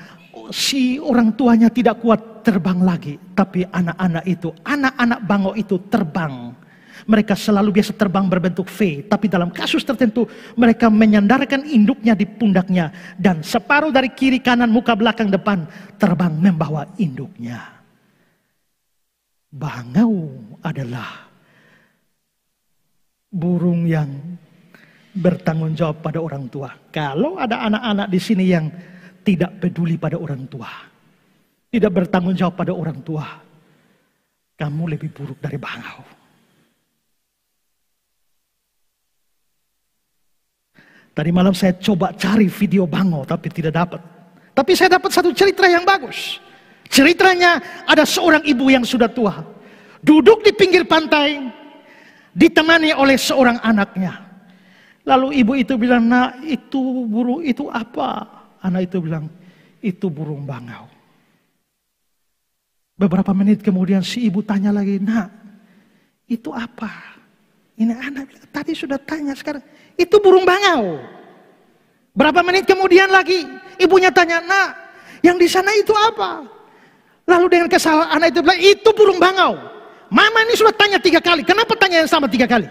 si orang tuanya tidak kuat terbang lagi. Tapi anak-anak itu, anak-anak bango itu terbang mereka selalu biasa terbang berbentuk V. Tapi dalam kasus tertentu, mereka menyandarkan induknya di pundaknya. Dan separuh dari kiri kanan muka belakang depan terbang membawa induknya. Bangau adalah burung yang bertanggung jawab pada orang tua. Kalau ada anak-anak di sini yang tidak peduli pada orang tua, tidak bertanggung jawab pada orang tua, kamu lebih buruk dari bangau. Tadi malam saya coba cari video Bango tapi tidak dapat. Tapi saya dapat satu cerita yang bagus. Ceritanya ada seorang ibu yang sudah tua. Duduk di pinggir pantai. Ditemani oleh seorang anaknya. Lalu ibu itu bilang, "Nah, itu burung itu apa? Anak itu bilang, itu burung bangau. Beberapa menit kemudian si ibu tanya lagi, "Nah, itu apa? Ini anak tadi sudah tanya sekarang itu burung bangau. Berapa menit kemudian lagi ibunya tanya, "Nak, yang di sana itu apa?" Lalu dengan kesalahan anak itu bilang, "Itu burung bangau." Mama ini sudah tanya tiga kali. Kenapa tanya yang sama tiga kali?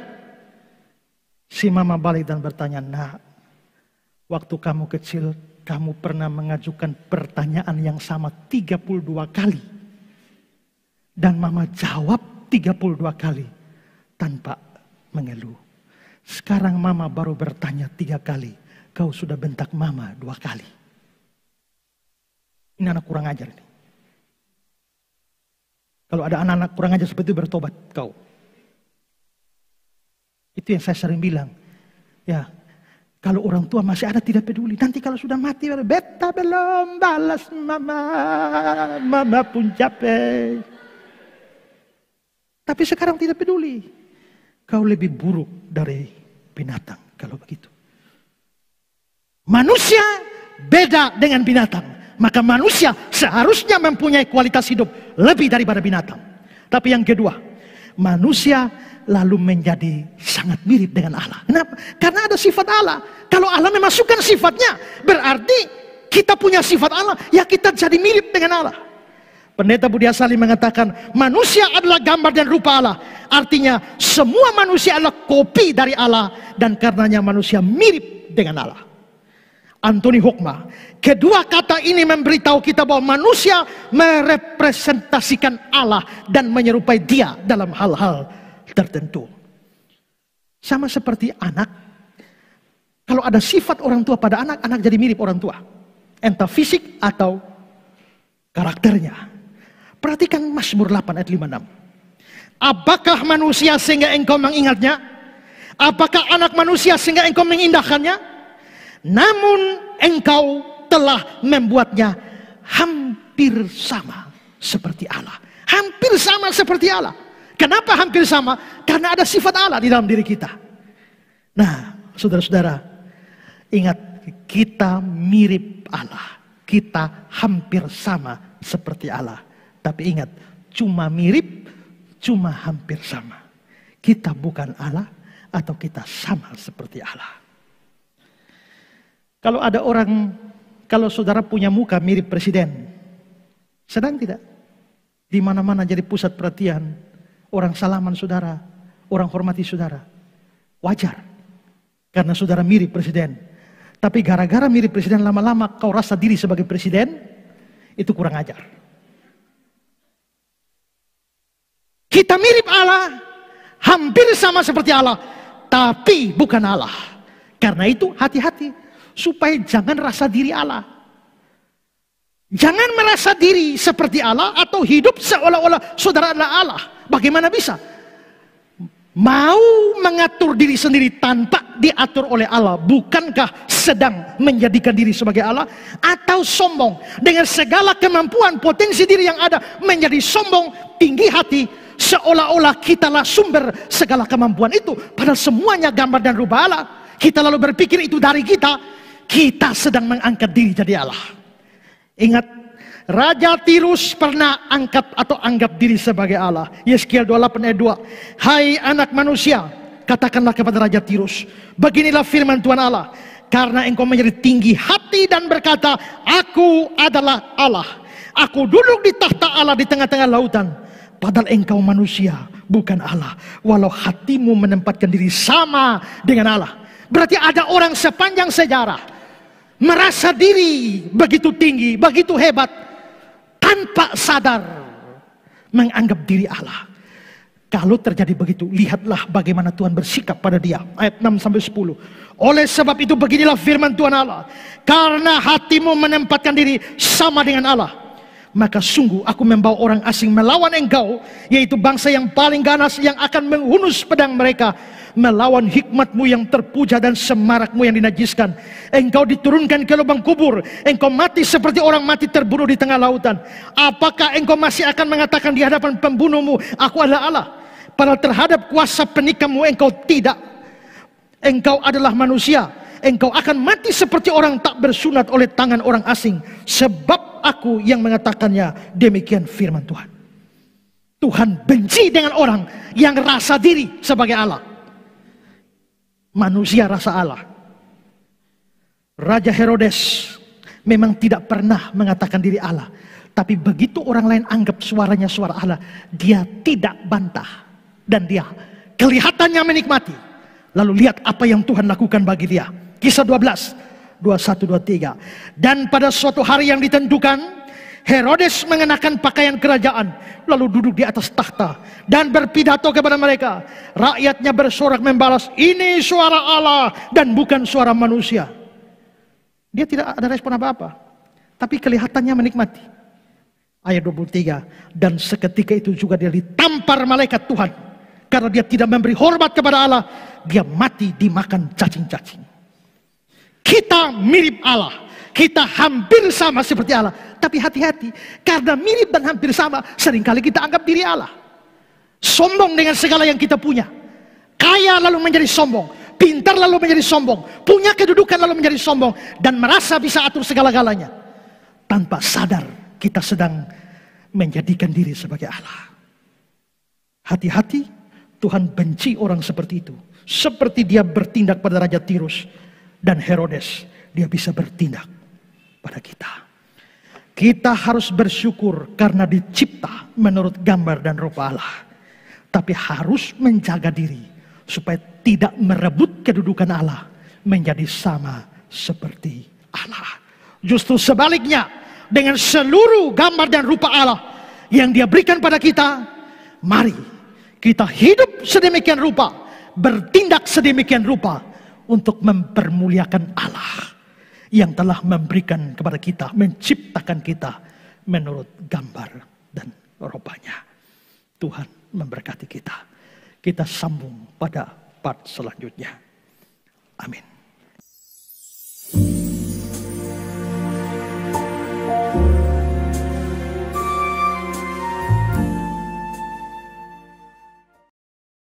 Si mama balik dan bertanya, "Nak, waktu kamu kecil kamu pernah mengajukan pertanyaan yang sama 32 kali." Dan mama jawab 32 kali tanpa mengeluh. Sekarang mama baru bertanya tiga kali. Kau sudah bentak mama dua kali. Ini anak kurang ajar nih Kalau ada anak-anak kurang ajar seperti itu bertobat kau. Itu yang saya sering bilang. Ya, kalau orang tua masih ada tidak peduli. Nanti kalau sudah mati, beta belum balas mama. Mama pun capek. Tapi sekarang tidak peduli. Kau lebih buruk dari binatang kalau begitu. Manusia beda dengan binatang. Maka manusia seharusnya mempunyai kualitas hidup lebih daripada binatang. Tapi yang kedua, manusia lalu menjadi sangat mirip dengan Allah. Kenapa? Karena ada sifat Allah. Kalau Allah memasukkan sifatnya, berarti kita punya sifat Allah, ya kita jadi mirip dengan Allah. Pendeta Budi Asali mengatakan manusia adalah gambar dan rupa Allah. Artinya semua manusia adalah kopi dari Allah dan karenanya manusia mirip dengan Allah. Anthony Hukma. Kedua kata ini memberitahu kita bahwa manusia merepresentasikan Allah dan menyerupai dia dalam hal-hal tertentu. Sama seperti anak. Kalau ada sifat orang tua pada anak, anak jadi mirip orang tua. Entah fisik atau karakternya. Perhatikan Mazmur 8 ayat 56. Apakah manusia sehingga engkau mengingatnya? Apakah anak manusia sehingga engkau mengindahkannya? Namun engkau telah membuatnya hampir sama seperti Allah. Hampir sama seperti Allah. Kenapa hampir sama? Karena ada sifat Allah di dalam diri kita. Nah, saudara-saudara, ingat kita mirip Allah. Kita hampir sama seperti Allah. Tapi ingat, cuma mirip, cuma hampir sama. Kita bukan Allah atau kita sama seperti Allah. Kalau ada orang, kalau saudara punya muka mirip presiden, sedang tidak? Di mana-mana jadi pusat perhatian, orang salaman saudara, orang hormati saudara. Wajar, karena saudara mirip presiden. Tapi gara-gara mirip presiden lama-lama kau rasa diri sebagai presiden, itu kurang ajar. Kita mirip Allah, hampir sama seperti Allah, tapi bukan Allah. Karena itu hati-hati supaya jangan rasa diri Allah. Jangan merasa diri seperti Allah atau hidup seolah-olah saudara adalah Allah. Bagaimana bisa? Mau mengatur diri sendiri tanpa diatur oleh Allah, bukankah sedang menjadikan diri sebagai Allah atau sombong dengan segala kemampuan potensi diri yang ada menjadi sombong, tinggi hati, seolah-olah kitalah sumber segala kemampuan itu. Padahal semuanya gambar dan rupa Allah. Kita lalu berpikir itu dari kita. Kita sedang mengangkat diri jadi Allah. Ingat, Raja Tirus pernah angkat atau anggap diri sebagai Allah. Yeskiel 28 ayat 2. Hai anak manusia, katakanlah kepada Raja Tirus. Beginilah firman Tuhan Allah. Karena engkau menjadi tinggi hati dan berkata, Aku adalah Allah. Aku duduk di tahta Allah di tengah-tengah lautan Padahal engkau manusia, bukan Allah. Walau hatimu menempatkan diri sama dengan Allah. Berarti ada orang sepanjang sejarah. Merasa diri begitu tinggi, begitu hebat. Tanpa sadar. Menganggap diri Allah. Kalau terjadi begitu, lihatlah bagaimana Tuhan bersikap pada dia. Ayat 6 sampai 10. Oleh sebab itu beginilah firman Tuhan Allah. Karena hatimu menempatkan diri sama dengan Allah maka sungguh aku membawa orang asing melawan engkau, yaitu bangsa yang paling ganas yang akan menghunus pedang mereka, melawan hikmatmu yang terpuja dan semarakmu yang dinajiskan. Engkau diturunkan ke lubang kubur, engkau mati seperti orang mati terbunuh di tengah lautan. Apakah engkau masih akan mengatakan di hadapan pembunuhmu, aku adalah Allah? Padahal terhadap kuasa penikamu engkau tidak. Engkau adalah manusia engkau akan mati seperti orang tak bersunat oleh tangan orang asing. Sebab aku yang mengatakannya, demikian firman Tuhan. Tuhan benci dengan orang yang rasa diri sebagai Allah. Manusia rasa Allah. Raja Herodes memang tidak pernah mengatakan diri Allah. Tapi begitu orang lain anggap suaranya suara Allah, dia tidak bantah. Dan dia kelihatannya menikmati. Lalu lihat apa yang Tuhan lakukan bagi dia. Kisah 12, 21, 23. Dan pada suatu hari yang ditentukan, Herodes mengenakan pakaian kerajaan, lalu duduk di atas takhta dan berpidato kepada mereka. Rakyatnya bersorak membalas, ini suara Allah dan bukan suara manusia. Dia tidak ada respon apa-apa, tapi kelihatannya menikmati. Ayat 23, dan seketika itu juga dia ditampar malaikat Tuhan. Karena dia tidak memberi hormat kepada Allah, dia mati dimakan cacing-cacing. Kita mirip Allah. Kita hampir sama seperti Allah. Tapi hati-hati, karena mirip dan hampir sama, seringkali kita anggap diri Allah. Sombong dengan segala yang kita punya. Kaya lalu menjadi sombong. Pintar lalu menjadi sombong. Punya kedudukan lalu menjadi sombong. Dan merasa bisa atur segala-galanya. Tanpa sadar kita sedang menjadikan diri sebagai Allah. Hati-hati Tuhan benci orang seperti itu. Seperti dia bertindak pada Raja Tirus dan Herodes, dia bisa bertindak pada kita. Kita harus bersyukur karena dicipta menurut gambar dan rupa Allah. Tapi harus menjaga diri supaya tidak merebut kedudukan Allah menjadi sama seperti Allah. Justru sebaliknya, dengan seluruh gambar dan rupa Allah yang dia berikan pada kita, mari kita hidup sedemikian rupa, bertindak sedemikian rupa untuk mempermuliakan Allah yang telah memberikan kepada kita, menciptakan kita menurut gambar dan rupanya. Tuhan memberkati kita. Kita sambung pada part selanjutnya. Amin. thank you